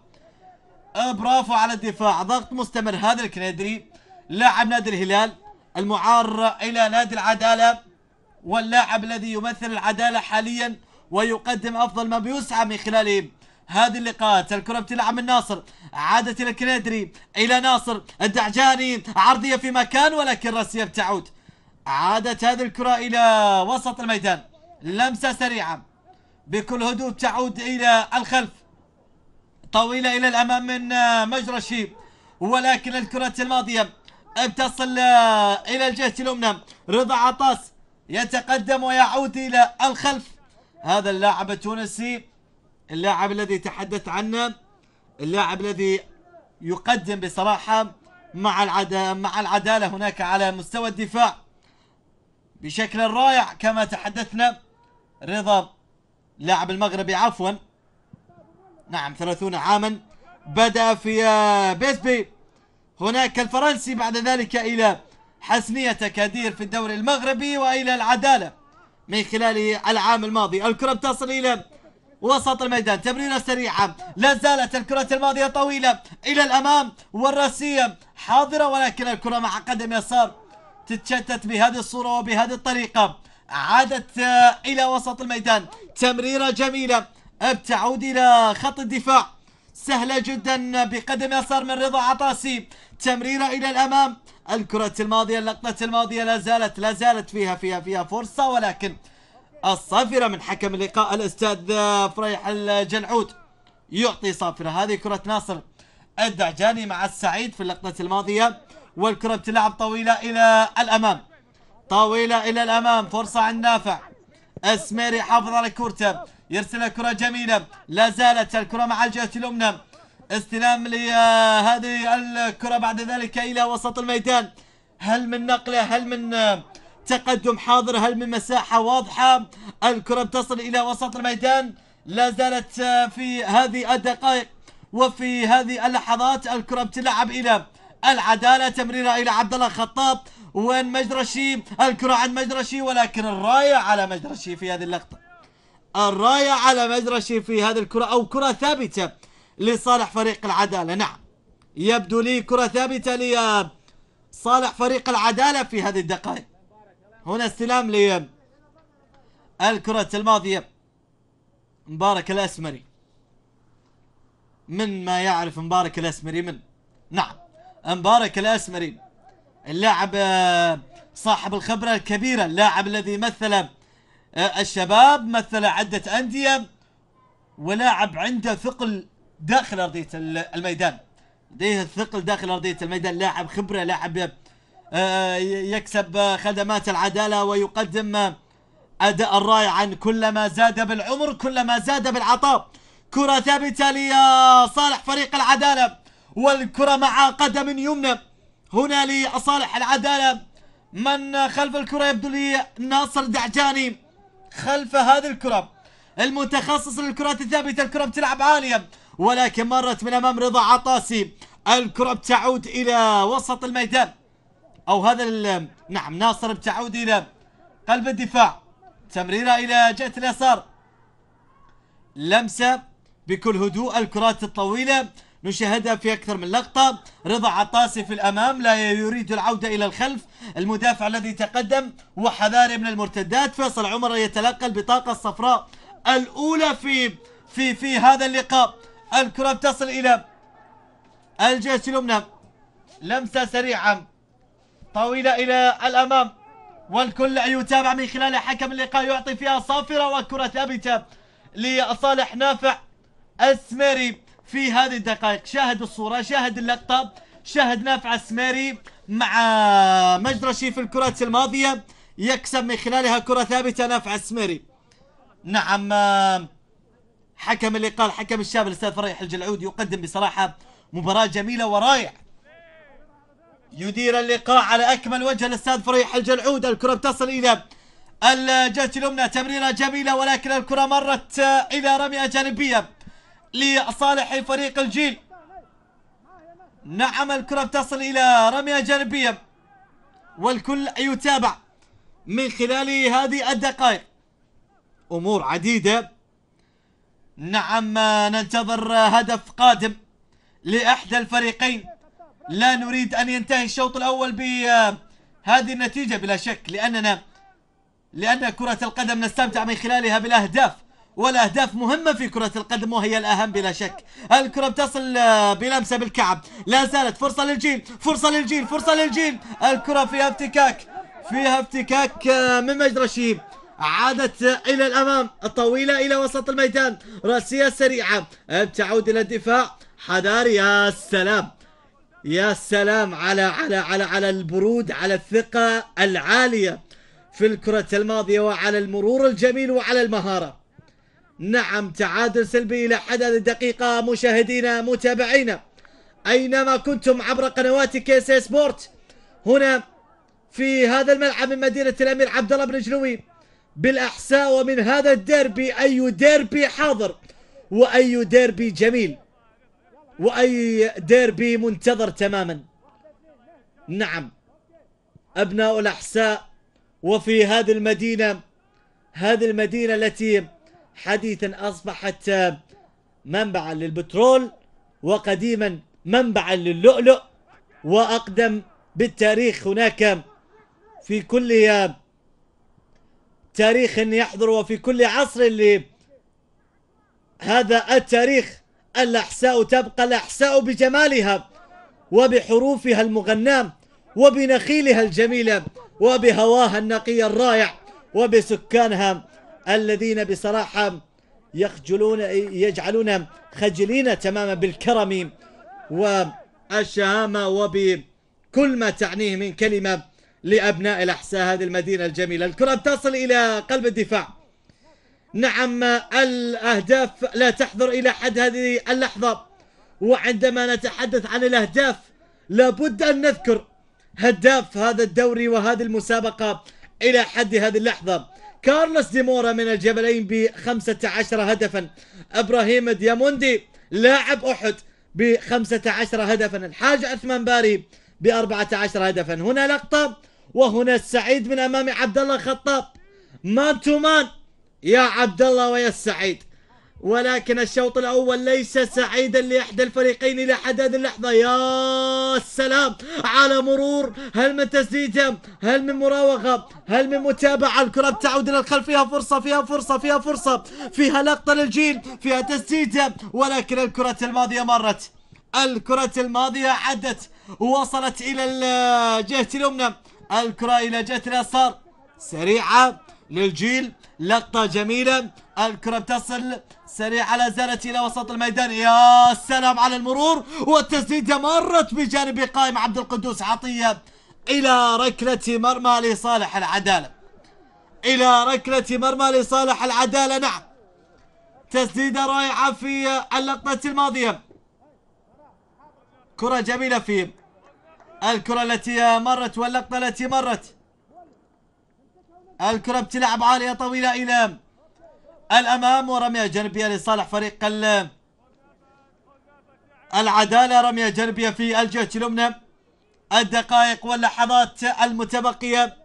برافو على الدفاع ضغط مستمر هذا الكنادري لاعب نادي الهلال المعار الى نادي العداله واللاعب الذي يمثل العداله حاليا ويقدم افضل ما بيسعى من خلاله هذه اللقاءات الكره بتلعب من ناصر عادت الى الكنادري الى ناصر الدعجاني عرضيه في مكان ولكن راسيه بتعود عادت هذه الكرة إلى وسط الميدان لمسة سريعة بكل هدوء تعود إلى الخلف طويلة إلى الأمام من آه، مجرى الشيب ولكن الكرة الماضية تصل آه، إلى الجهة اليمنى رضا عطاس يتقدم ويعود إلى الخلف هذا اللاعب التونسي اللاعب الذي تحدث عنه اللاعب الذي يقدم بصراحة مع العدالة, مع العدالة هناك على مستوى الدفاع بشكل رائع كما تحدثنا رضا لاعب المغربي عفوا نعم 30 عاما بدا في بيسبي هناك الفرنسي بعد ذلك الى حسنيه كادير في الدوري المغربي والى العداله من خلال العام الماضي الكره بتصل الى وسط الميدان تمريرة سريعة لا زالت الكرة الماضية طويلة إلى الأمام والراسية حاضرة ولكن الكرة مع قدم يسار تتشتت بهذه الصورة وبهذه الطريقة عادت آه، إلى وسط الميدان تمريرة جميلة بتعود إلى خط الدفاع سهلة جدا بقدم يسار من رضا عطاسي تمريرة إلى الأمام الكرة الماضية اللقطة الماضية لا زالت لا زالت فيها فيها فيها فرصة ولكن الصافرة من حكم اللقاء الأستاذ آه، فريح الجلعود يعطي صافرة هذه كرة ناصر الدعجاني مع السعيد في اللقطة الماضية والكرة بتلعب طويلة إلى الأمام طويلة إلى الأمام فرصة عن نافع اسميري حافظ على كورته يرسل الكرة جميلة لا زالت الكرة مع الجهة الأمنى استلام لهذه الكرة بعد ذلك إلى وسط الميدان هل من نقلة هل من تقدم حاضر هل من مساحة واضحة الكرة تصل إلى وسط الميدان لا زالت في هذه الدقائق وفي هذه اللحظات الكرة بتلعب إلى العدالة تمريرة إلى عبد الله الخطاب وين مجرشي الكرة عند مجرشي ولكن الراية على مجرشي في هذه اللقطة الراية على مجرشي في هذه الكرة أو كرة ثابتة لصالح فريق العدالة نعم يبدو لي كرة ثابتة لصالح فريق العدالة في هذه الدقائق هنا استلام لي الكرة الماضية مبارك الأسمري من ما يعرف مبارك الأسمري من نعم مبارك الأسمري اللاعب آه، صاحب الخبرة الكبيرة اللاعب الذي مثل آه، الشباب مثل عدة أندية ولاعب عنده ثقل داخل أرضية الميدان لديه الثقل داخل أرضية الميدان لاعب خبرة لاعب آه، يكسب خدمات العدالة ويقدم أداء رائعا كلما زاد بالعمر كلما زاد بالعطاء كرة ثابتة لصالح فريق العدالة والكرة مع قدم يمنى هنا لصالح العدالة من خلف الكرة يبدو لي ناصر دعجاني خلف هذه الكرة المتخصص للكرات الثابتة الكرة بتلعب عالية ولكن مرت من أمام رضا عطاسي الكرة بتعود إلى وسط الميدان أو هذا نعم ناصر بتعود إلى قلب الدفاع تمريرة إلى جهة اليسار لمسة بكل هدوء الكرات الطويلة نشاهدها في أكثر من لقطة رضا عطاسي في الأمام لا يريد العودة إلى الخلف المدافع الذي تقدم وحذاري من المرتدات فيصل عمر يتلقى البطاقة الصفراء الأولى في في في هذا اللقاء الكرة تصل إلى الجهة اليمنى لمسة سريعة طويلة إلى الأمام والكل يتابع من خلال حكم اللقاء يعطي فيها صافرة وكرة ثابتة لصالح نافع السميري في هذه الدقائق شاهد الصورة شاهد اللقطة شاهد نافع السميري مع مجرشي في الكرة الماضية يكسب من خلالها كرة ثابتة نافع السميري نعم حكم اللقاء الحكم الشاب الأستاذ فريح الجلعود يقدم بصراحة مباراة جميلة ورائع يدير اللقاء على أكمل وجه الأستاذ فريح الجلعود الكرة بتصل إلى الجهة اليمنى تمريرة جميلة ولكن الكرة مرت إلى رمية جانبية لصالح فريق الجيل نعم الكرة بتصل إلى رمية جانبية والكل يتابع من خلال هذه الدقائق أمور عديدة نعم ننتظر هدف قادم لإحدى الفريقين لا نريد أن ينتهي الشوط الأول بهذه النتيجة بلا شك لأننا لأن كرة القدم نستمتع من خلالها بالأهداف والأهداف مهمة في كرة القدم وهي الأهم بلا شك الكرة بتصل آه، بلمسة بالكعب لا زالت فرصة للجيل فرصة للجيل فرصة للجيل الكرة فيها افتكاك فيها افتكاك آه، من مجد رشيد عادت إلى الأمام الطويلة إلى وسط الميدان رأسية سريعة تعود إلى الدفاع حذاري يا سلام يا سلام على على على على البرود على الثقة العالية في الكرة الماضية وعلى المرور الجميل وعلى المهارة نعم تعادل سلبي إلى حد هذه الدقيقة مشاهدينا متابعينا أينما كنتم عبر قنوات كيس سبورت هنا في هذا الملعب من مدينة الأمير عبد الله بن جلوي بالأحساء ومن هذا الديربي أي ديربي حاضر وأي ديربي جميل وأي ديربي منتظر تماما نعم أبناء الأحساء وفي هذه المدينة هذه المدينة التي حديثا أصبحت منبعا للبترول وقديما منبعا للؤلؤ وأقدم بالتاريخ هناك في كل تاريخ يحضر وفي كل عصر اللي هذا التاريخ الأحساء تبقى الأحساء بجمالها وبحروفها المغناة وبنخيلها الجميلة وبهواها النقي الرائع وبسكانها الذين بصراحة يخجلون يجعلون خجلين تماما بالكرم والشهامة وبكل ما تعنيه من كلمة لأبناء الأحساء هذه المدينة الجميلة الكرة تصل إلى قلب الدفاع نعم الأهداف لا تحضر إلى حد هذه اللحظة وعندما نتحدث عن الأهداف لابد أن نذكر هداف هذا الدوري وهذه المسابقة إلى حد هذه اللحظة كارلوس ديمورا من الجبلين ب 15 هدفا ابراهيم دياموندي لاعب احد ب 15 هدفا الحاج عثمان باري ب 14 هدفا هنا لقطه وهنا السعيد من امام عبد الله الخطاب مان تو مان يا عبد الله ويا السعيد ولكن الشوط الأول ليس سعيدا لإحدى الفريقين إلى حد هذه اللحظة يا سلام على مرور هل من تسديدة هل من مراوغة هل من متابعة الكرة بتعود إلى الخلف فيها فرصة فيها فرصة فيها فرصة فيها لقطة للجيل فيها تسديدة ولكن الكرة الماضية مرت الكرة الماضية عدت وصلت إلى الجهه اليمنى الكرة إلى جهة اليسار سريعة للجيل لقطة جميلة الكرة بتصل سريع على زلتي إلى وسط الميدان يا سلام على المرور والتسديدة مرت بجانب قائم عبد القدوس عطية إلى ركلة مرمى لصالح العدالة إلى ركلة مرمى لصالح العدالة نعم تسديدة رائعة في اللقطة الماضية كرة جميلة في الكرة التي مرت واللقطة التي مرت الكرة بتلعب عالية طويلة إلى الأمام ورمية جانبية لصالح فريق العدالة رمية جانبية في الجهة اليمنى الدقائق واللحظات المتبقية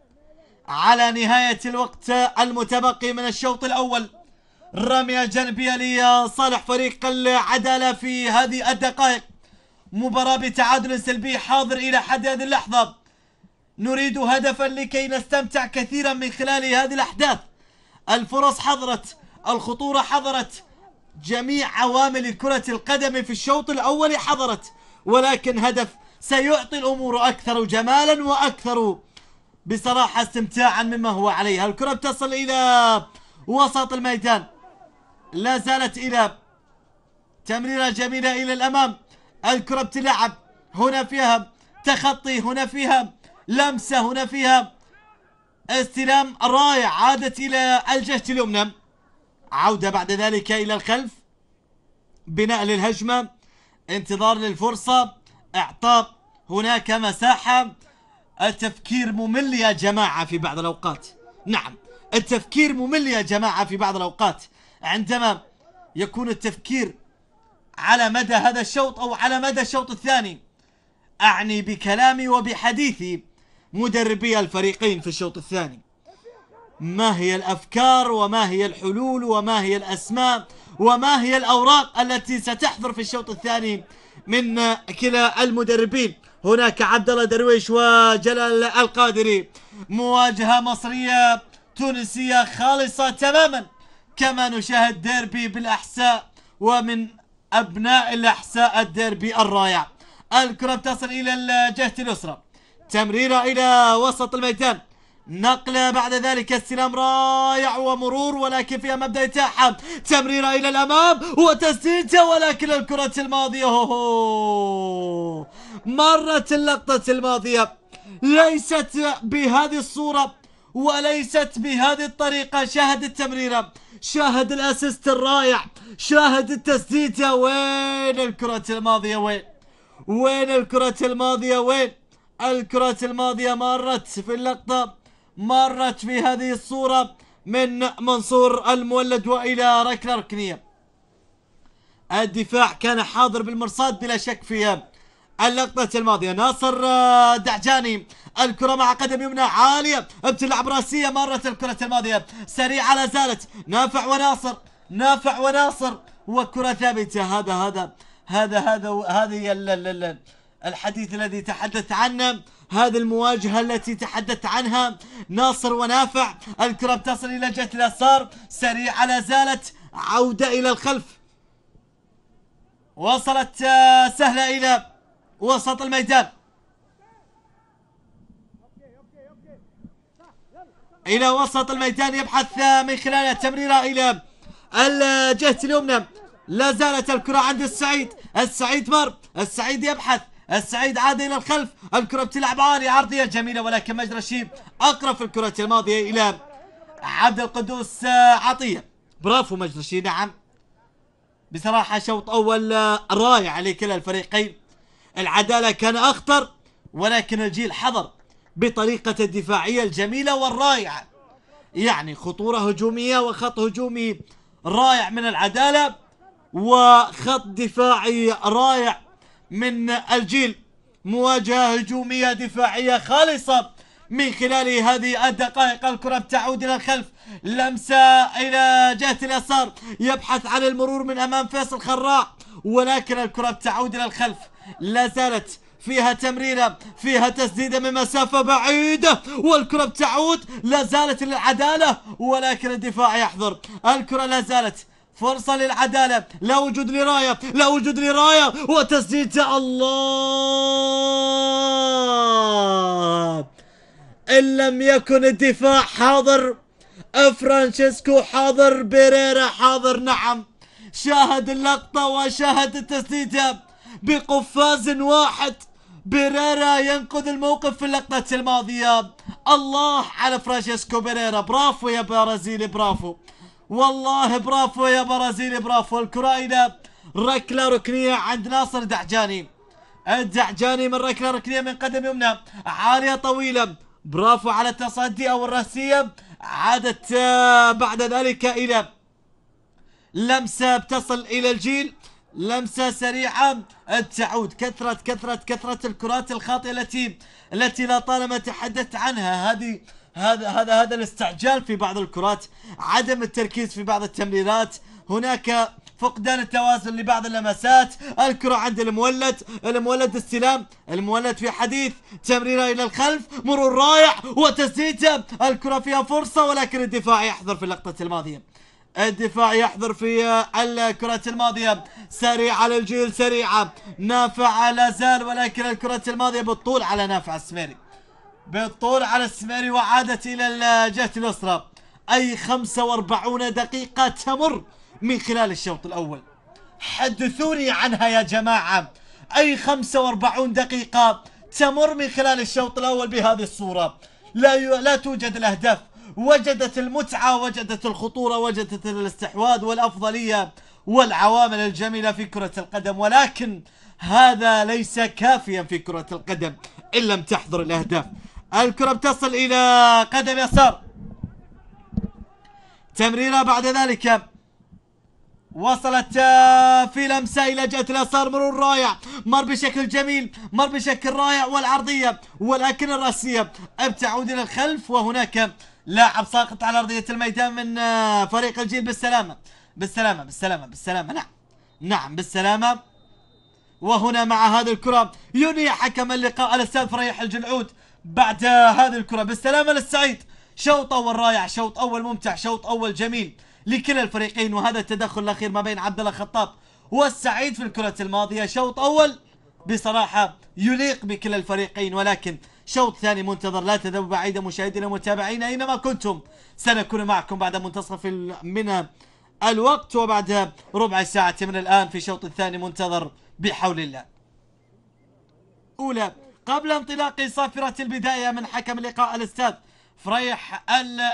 على نهاية الوقت المتبقي من الشوط الأول رمية جانبية لصالح فريق العدالة في هذه الدقائق مباراة بتعادل سلبي حاضر إلى حد هذه اللحظة نريد هدفا لكي نستمتع كثيرا من خلال هذه الأحداث الفرص حضرت الخطورة حضرت جميع عوامل كرة القدم في الشوط الأول حضرت ولكن هدف سيعطي الأمور أكثر جمالا وأكثر بصراحة استمتاعا مما هو عليها الكرة بتصل إلى وسط الميدان لا زالت إلى تمريرة جميلة إلى الأمام الكرة بتلعب هنا فيها تخطي هنا فيها لمسة هنا فيها استلام رائع عادت إلى الجهة اليمنى عودة بعد ذلك إلى الخلف بناء للهجمة انتظار للفرصة اعطاء هناك مساحة التفكير ممل يا جماعة في بعض الأوقات نعم التفكير ممل يا جماعة في بعض الأوقات عندما يكون التفكير على مدى هذا الشوط أو على مدى الشوط الثاني أعني بكلامي وبحديثي مدربي الفريقين في الشوط الثاني ما هي الأفكار وما هي الحلول وما هي الأسماء وما هي الأوراق التي ستحضر في الشوط الثاني من كلا المدربين هناك عبد الله درويش وجلال القادري مواجهة مصرية تونسية خالصة تماما كما نشاهد ديربي بالأحساء ومن أبناء الأحساء الديربي الرائع الكرة تصل إلى الجهة اليسرى تمريرة إلى وسط الميدان نقلة بعد ذلك استلام رائع ومرور ولكن فيها مبدأ تاعها تمريرة إلى الأمام وتسديدة ولكن الكرة الماضية هو مرت اللقطة الماضية ليست بهذه الصورة وليست بهذه الطريقة شاهد التمريرة شاهد الأسيست الرائع شاهد التسديدة وين الكرة الماضية وين وين الكرة الماضية وين الكرة الماضية مرت في اللقطة مرت في هذه الصورة من منصور المولد وإلى ركلة ركنية الدفاع كان حاضر بالمرصاد بلا شك في اللقطة الماضية ناصر دعجاني الكرة مع قدم يمنى عالية بتلعب راسية مرت الكرة الماضية سريعة لا زالت نافع وناصر نافع وناصر وكرة ثابتة هذا هذا هذا هذا هذه الحديث الذي تحدث عنه هذه المواجهة التي تحدثت عنها ناصر ونافع الكرة بتصل إلى جهة اليسار سريعة لا زالت عودة إلى الخلف وصلت آه، سهلة إلى وسط الميدان إلى وسط الميدان يبحث آه، من خلال التمريرة إلى الجهة آه، اليمنى لا زالت الكرة عند السعيد السعيد مر السعيد يبحث السعيد عاد إلى الخلف الكرة بتلعب عالي عرضية جميلة ولكن مجد رشيد أقرب في الكرة الماضية إلى عبد القدوس آه، عطية برافو مجد رشيد نعم بصراحة شوط أول آه، رائع لكلا الفريقين العدالة كان أخطر ولكن الجيل حضر بطريقة الدفاعية الجميلة والرائعة يعني خطورة هجومية وخط هجومي رائع من العدالة وخط دفاعي رائع من الجيل مواجهة هجومية دفاعية خالصة من خلال هذه الدقائق الكرة بتعود إلى الخلف لمسة إلى جهة اليسار يبحث عن المرور من أمام فيصل خراع ولكن الكرة بتعود إلى الخلف لا زالت فيها تمريرة فيها تسديدة من مسافة بعيدة والكرة بتعود لا زالت للعدالة ولكن الدفاع يحضر الكرة لا زالت فرصة للعدالة لا وجود لراية لا وجود لراية وتسديد الله إن لم يكن الدفاع حاضر فرانشيسكو حاضر بيريرا حاضر نعم شاهد اللقطة وشاهد التسديدة بقفاز واحد بيريرا ينقذ الموقف في اللقطة الماضية الله على فرانشيسكو بيريرا برافو يا برازيلي برافو والله برافو يا برازيلي برافو الكرة إلى ركلة ركنية عند ناصر دعجاني الدعجاني من ركلة ركنية من قدم يمنى عالية طويلة برافو على التصدي أو الرأسية عادت آه، بعد ذلك إلى لمسة بتصل إلى الجيل لمسة سريعة تعود كثرة كثرة كثرة الكرات الخاطئة التي التي لطالما تحدثت عنها هذه هذا هذا هذا الاستعجال في بعض الكرات عدم التركيز في بعض التمريرات هناك فقدان التوازن لبعض اللمسات الكرة عند المولد المولد استلام المولد في حديث تمريرة إلى الخلف مرور رائع وتسديدة الكرة فيها فرصة ولكن الدفاع يحضر في اللقطة الماضية الدفاع يحضر في الكرة الماضية سريعة للجيل سريعة نافع لا زال ولكن الكرة الماضية بالطول على نافع السميري بالطول على السماري وعادت إلى جهة اليسرى أي 45 دقيقة تمر من خلال الشوط الأول حدثوني عنها يا جماعة أي 45 دقيقة تمر من خلال الشوط الأول بهذه الصورة لا ي... لا توجد الأهداف وجدت المتعة وجدت الخطورة وجدت الاستحواذ والأفضلية والعوامل الجميلة في كرة القدم ولكن هذا ليس كافيا في كرة القدم إن لم تحضر الأهداف الكرة بتصل إلى قدم يسار تمريرة بعد ذلك وصلت آه، في لمسة إلى جهة اليسار مرور رائع مر بشكل جميل مر بشكل رائع والعرضية ولكن الرأسية بتعود إلى الخلف وهناك لاعب ساقط على أرضية الميدان من آه، فريق الجيل بالسلامة بالسلامة بالسلامة بالسلامة نعم نعم بالسلامة وهنا مع هذه الكرة ينهي حكم اللقاء الأستاذ فريح الجلعود بعد هذه الكرة بالسلامة للسعيد شوط أول رائع شوط أول ممتع شوط أول جميل لكلا الفريقين وهذا التدخل الأخير ما بين عبد الله خطاب والسعيد في الكرة الماضية شوط أول بصراحة يليق بكلا الفريقين ولكن شوط ثاني منتظر لا تذهبوا بعيدا مشاهدينا ومتابعينا أينما كنتم سنكون معكم بعد منتصف من الوقت وبعد ربع ساعة من الآن في الشوط الثاني منتظر بحول الله أولى قبل انطلاق صافرة البداية من حكم اللقاء الأستاذ فريح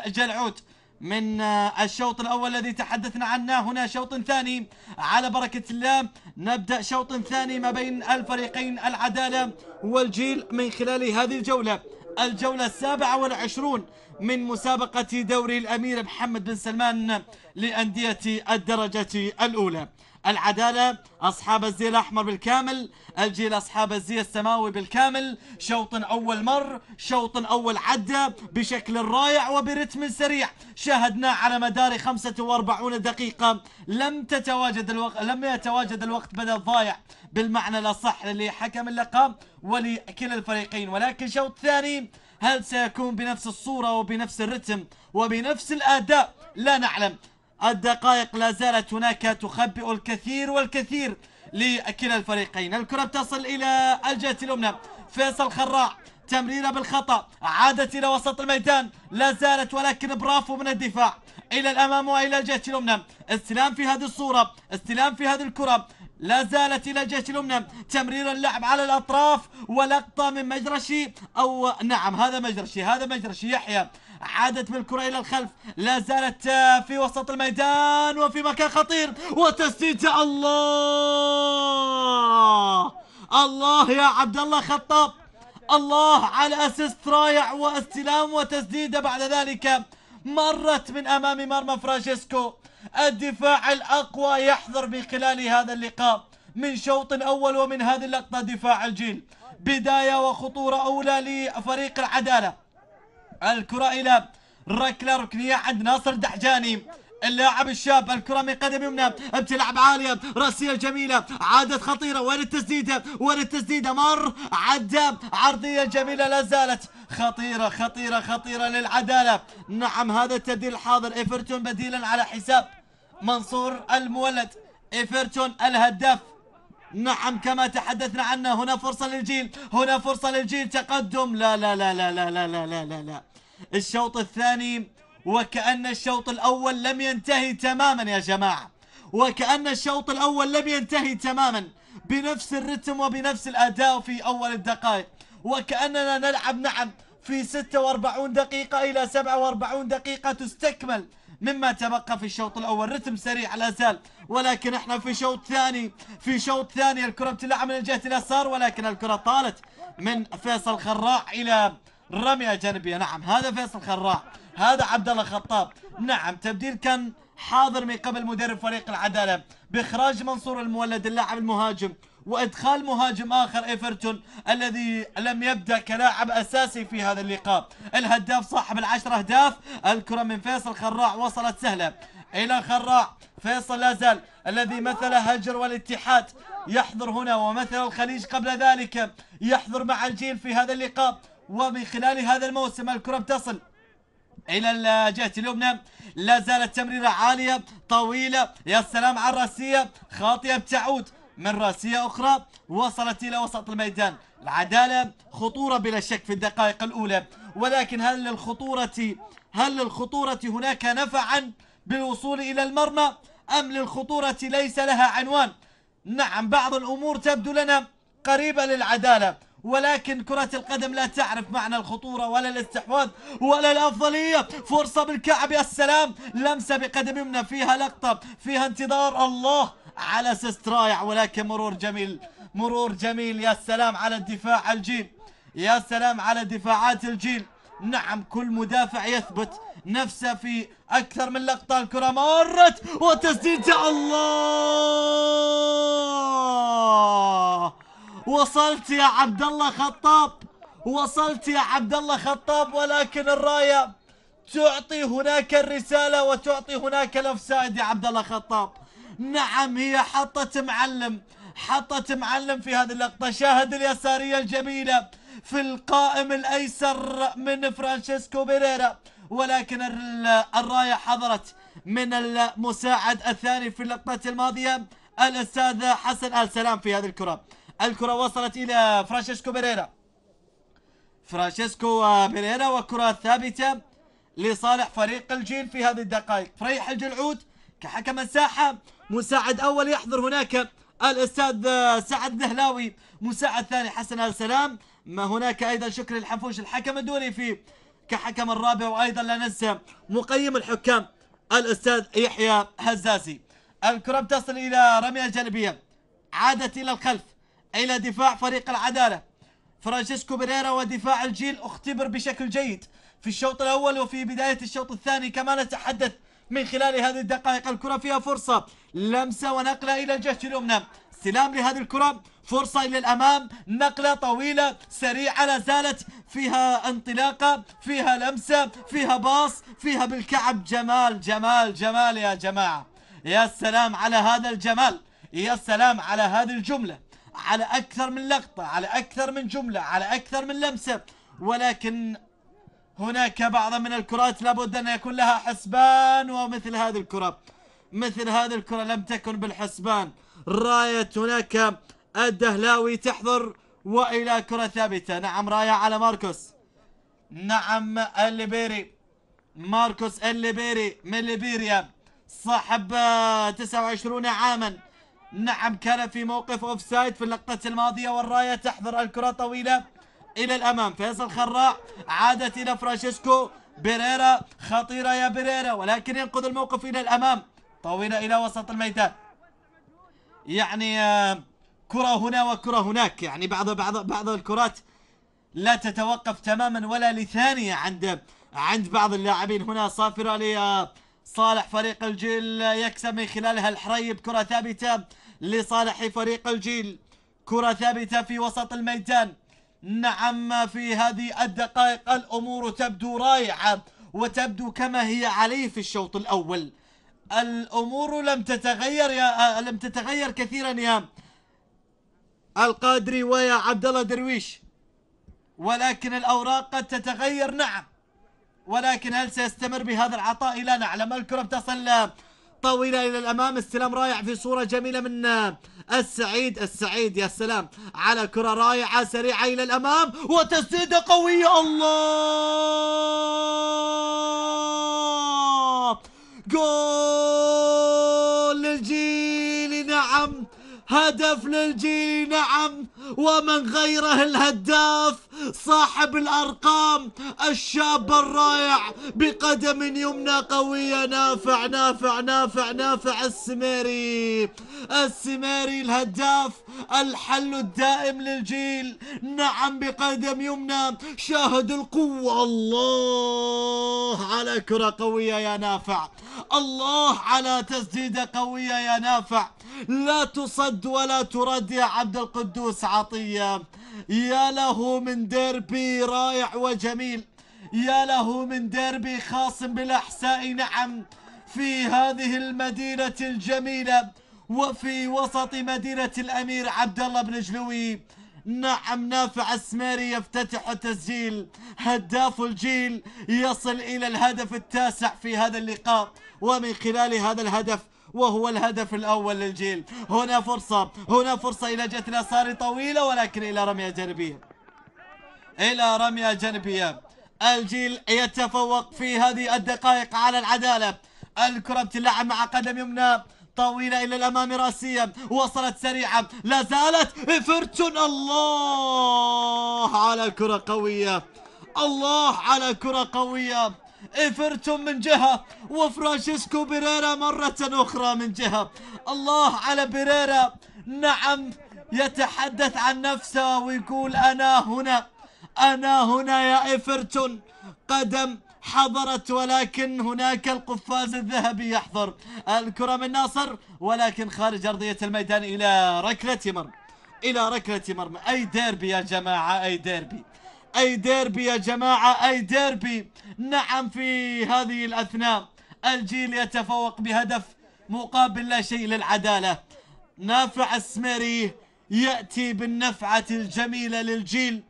الجلعوت من الشوط الأول الذي تحدثنا عنه هنا شوط ثاني على بركة الله نبدأ شوط ثاني ما بين الفريقين العدالة والجيل من خلال هذه الجولة الجولة السابعة والعشرون من مسابقة دوري الأمير محمد بن سلمان لأندية الدرجة الأولى العدالة أصحاب الزي الأحمر بالكامل الجيل أصحاب الزي السماوي بالكامل شوط أول مر شوط أول عدى بشكل رائع وبرتم سريع شاهدناه على مدار 45 دقيقة لم تتواجد الوقت لم يتواجد الوقت بدأ ضايع بالمعنى الأصح لحكم اللقاء ولكلا الفريقين ولكن شوط ثاني هل سيكون بنفس الصورة وبنفس الرتم وبنفس الأداء لا نعلم الدقائق لا زالت هناك تخبئ الكثير والكثير لكلا الفريقين الكرة تصل إلى الجهة اليمنى فيصل خراع تمريرة بالخطأ عادت إلى وسط الميدان لا زالت ولكن برافو من الدفاع إلى الأمام وإلى الجهة اليمنى استلام في هذه الصورة استلام في هذه الكرة لا زالت إلى الجهة اليمنى تمرير اللعب على الأطراف ولقطة من مجرشي أو نعم هذا مجرشي هذا مجرشي يحيى عادت بالكرة إلى الخلف لا زالت آه، في وسط الميدان وفي مكان خطير وتسديد الله الله يا عبد الله خطاب الله على اسيست رايع واستلام وتسديده بعد ذلك مرت من امام مرمى فرانشيسكو الدفاع الاقوى يحضر من خلال هذا اللقاء من شوط اول ومن هذه اللقطه دفاع الجيل بدايه وخطوره اولى لفريق العداله الكرة إلى ركلة ركنية عند ناصر دحجاني اللاعب الشاب الكرة من قدم يمنى بتلعب عالية رأسية جميلة عادت خطيرة وين التسديدة وين التسديدة مر عدى عرضية جميلة لا زالت خطيرة خطيرة خطيرة للعدالة نعم هذا التبديل الحاضر ايفرتون بديلا على حساب منصور المولد ايفرتون الهداف نعم كما تحدثنا عنه هنا فرصة للجيل هنا فرصة للجيل تقدم لا لا لا لا لا لا لا لا لا, لا. الشوط الثاني وكأن الشوط الأول لم ينتهي تماما يا جماعة وكأن الشوط الأول لم ينتهي تماما بنفس الرتم وبنفس الأداء في أول الدقائق وكأننا نلعب نعم في 46 دقيقة إلى 47 دقيقة تستكمل مما تبقى في الشوط الأول رتم سريع لا زال ولكن احنا في شوط ثاني في شوط ثاني الكرة بتلعب من جهة اليسار ولكن الكرة طالت من فيصل خراع إلى رمية جانبية نعم هذا فيصل خراع هذا عبد الله خطاب نعم تبديل كان حاضر من قبل مدرب فريق العدالة بإخراج منصور المولد اللاعب المهاجم وادخال مهاجم اخر ايفرتون الذي لم يبدا كلاعب اساسي في هذا اللقاء الهداف صاحب العشر اهداف الكره من فيصل خراع وصلت سهله الى خراع فيصل لازال الذي مثل هجر والاتحاد يحضر هنا ومثل الخليج قبل ذلك يحضر مع الجيل في هذا اللقاء ومن خلال هذا الموسم الكرة تصل الى الجهه اليمنى لا زالت تمريره عاليه طويله يا سلام على الراسيه خاطئه بتعود من راسيه اخرى وصلت الى وسط الميدان العداله خطوره بلا شك في الدقائق الاولى ولكن هل للخطوره هل للخطوره هناك نفعا بالوصول إلى المرمى أم للخطورة ليس لها عنوان نعم بعض الأمور تبدو لنا قريبة للعدالة ولكن كرة القدم لا تعرف معنى الخطورة ولا الاستحواذ ولا الأفضلية فرصة بالكعب السلام لمسة بقدم يمنى فيها لقطة فيها انتظار الله على رائع ولكن مرور جميل مرور جميل يا سلام على الدفاع الجيل يا سلام على دفاعات الجيل نعم كل مدافع يثبت نفسه في أكثر من لقطة الكرة مرت وتسديد الله وصلت يا عبد الله خطاب وصلت يا عبد الله خطاب ولكن الراية تعطي هناك الرسالة وتعطي هناك الأوفسايد يا عبد الله خطاب نعم هي حطت معلم حطت معلم في هذه اللقطة شاهد اليسارية الجميلة في القائم الأيسر من فرانشيسكو بيريرا ولكن الراية حضرت من المساعد الثاني في اللقطة الماضية الأستاذ حسن آل سلام في هذه الكرة الكرة وصلت إلى فرانشيسكو بيريرا فرانشيسكو بيريرا وكرة ثابتة لصالح فريق الجيل في هذه الدقائق فريح الجلعود كحكم مساحة مساعد أول يحضر هناك الأستاذ سعد الدهلاوي مساعد ثاني حسن آل سلام ما هناك أيضا شكر الحفوش الحكم الدولي في كحكم الرابع وأيضا لا ننسى مقيم الحكام الأستاذ يحيى هزازي الكرة بتصل إلى رمية جانبية عادت إلى الخلف إلى دفاع فريق العدالة فرانشيسكو بيريرا ودفاع الجيل اختبر بشكل جيد في الشوط الأول وفي بداية الشوط الثاني كما نتحدث من خلال هذه الدقائق الكرة فيها فرصة لمسة ونقلة إلى الجهة اليمنى استلام لهذه الكرة فرصة إلى الأمام نقلة طويلة سريعة لا زالت فيها انطلاقة فيها لمسة فيها باص فيها بالكعب جمال جمال جمال يا جماعة يا سلام على هذا الجمال يا سلام على هذه الجملة على أكثر من لقطة على أكثر من جملة على أكثر من لمسة ولكن هناك بعض من الكرات لابد أن يكون لها حسبان ومثل هذه الكرة مثل هذه الكرة لم تكن بالحسبان راية هناك الدهلاوي تحضر والى كره ثابته نعم رايه على ماركوس نعم الليبيري ماركوس الليبيري من ليبيريا صاحب 29 عاما نعم كان في موقف اوف سايد في اللقطه الماضيه والرايه تحضر الكره طويله الى الامام فيصل خراع عادت الى فرانشيسكو بيريرا خطيره يا بيريرا ولكن ينقذ الموقف الى الامام طويله الى وسط الميدان يعني آه، كرة هنا وكرة هناك يعني بعض بعض بعض الكرات لا تتوقف تماما ولا لثانية عند عند بعض اللاعبين هنا صافرة آه، لصالح فريق الجيل يكسب من خلالها الحريب كرة ثابتة لصالح فريق الجيل كرة ثابتة في وسط الميدان نعم في هذه الدقائق الأمور تبدو رائعة وتبدو كما هي عليه في الشوط الأول الأمور لم تتغير يا آه، لم تتغير كثيرا يا القادري ويا عبد الله درويش ولكن الأوراق قد تتغير نعم ولكن هل سيستمر بهذا العطاء لا نعلم الكرة تصل آه، طويلة إلى الأمام استلام رائع في صورة جميلة من آه، السعيد السعيد يا سلام على كرة رائعة سريعة إلى الأمام وتسديدة قوية الله جول للجيل نعم هدف للجيل نعم ومن غيره الهداف صاحب الأرقام الشاب الرائع بقدم يمنى قوية نافع نافع نافع نافع السميري السميري الهداف الحل الدائم للجيل نعم بقدم يمنى شاهد القوة الله على كرة قوية يا نافع الله على تسديدة قوية يا نافع لا تصد ولا ترد يا عبد القدوس عطية يا له من ديربي رائع وجميل يا له من ديربي خاص بالأحساء نعم في هذه المدينة الجميلة وفي وسط مدينة الأمير عبد الله بن جلوي نعم نافع السميري يفتتح التسجيل هداف الجيل يصل إلى الهدف التاسع في هذا اللقاء ومن خلال هذا الهدف وهو الهدف الأول للجيل هنا فرصة هنا فرصة إلى جتنا اليسار طويلة ولكن إلى رمية جانبية إلى رمية جانبية الجيل يتفوق في هذه الدقائق على العدالة الكرة بتلعب مع قدم يمنى طويلة إلى الأمام رأسيا وصلت سريعة لا زالت فرتون الله على كرة قوية الله على كرة قوية إيفرتون من جهة وفرانشيسكو بيريرا مرة أخرى من جهة الله على بيريرا نعم يتحدث عن نفسه ويقول أنا هنا أنا هنا يا إيفرتون قدم حضرت ولكن هناك القفاز الذهبي يحضر الكرة من ناصر ولكن خارج أرضية الميدان إلى ركلة مرمى إلى ركلة مرمى أي ديربي يا جماعة أي ديربي أي ديربي يا جماعة أي ديربي نعم في هذه الأثناء الجيل يتفوق بهدف مقابل لا شيء للعدالة نافع السميري يأتي بالنفعة الجميلة للجيل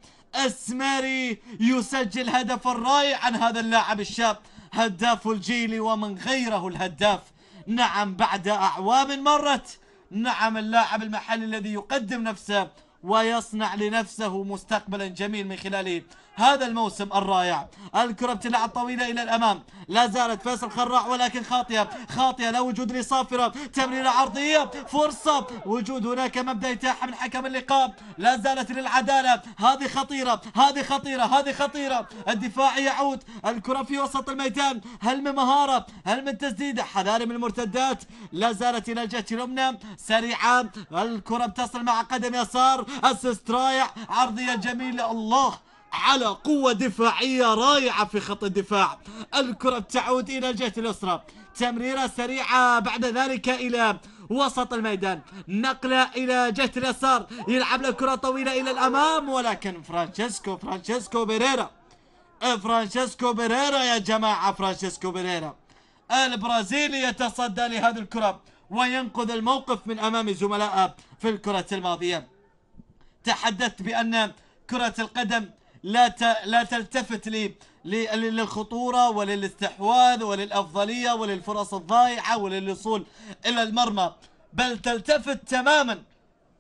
السميري يسجل هدفا رائعا عن هذا اللاعب الشاب هداف الجيل ومن غيره الهداف نعم بعد أعوام مرت نعم اللاعب المحلي الذي يقدم نفسه ويصنع لنفسه مستقبلا جميل من خلاله هذا الموسم الرائع الكرة بتلعب طويلة إلى الأمام لا زالت فيصل خراع ولكن خاطئة خاطئة لا وجود لصافرة تمريرة عرضية فرصة وجود هناك مبدأ يتاح من حكم اللقاء لا زالت للعدالة هذه خطيرة هذه خطيرة هذه خطيرة الدفاع يعود الكرة في وسط الميدان هل من مهارة هل من تسديدة حذاري من المرتدات لا زالت إلى الجهة اليمنى سريعة الكرة بتصل مع قدم يسار اسيست رائع عرضية جميلة الله على قوة دفاعية رائعة في خط الدفاع الكرة تعود إلى الجهة اليسرى تمريرة سريعة بعد ذلك إلى وسط الميدان نقلة إلى جهة اليسار يلعب له طويلة إلى الأمام ولكن فرانشيسكو فرانشيسكو بيريرا فرانشيسكو بيريرا يا جماعة فرانشيسكو بيريرا البرازيلي يتصدى لهذه الكرة وينقذ الموقف من أمام زملائه في الكرة الماضية تحدثت بأن كرة القدم لا لا تلتفت لي للخطورة وللاستحواذ وللأفضلية وللفرص الضائعة وللوصول إلى المرمى بل تلتفت تماما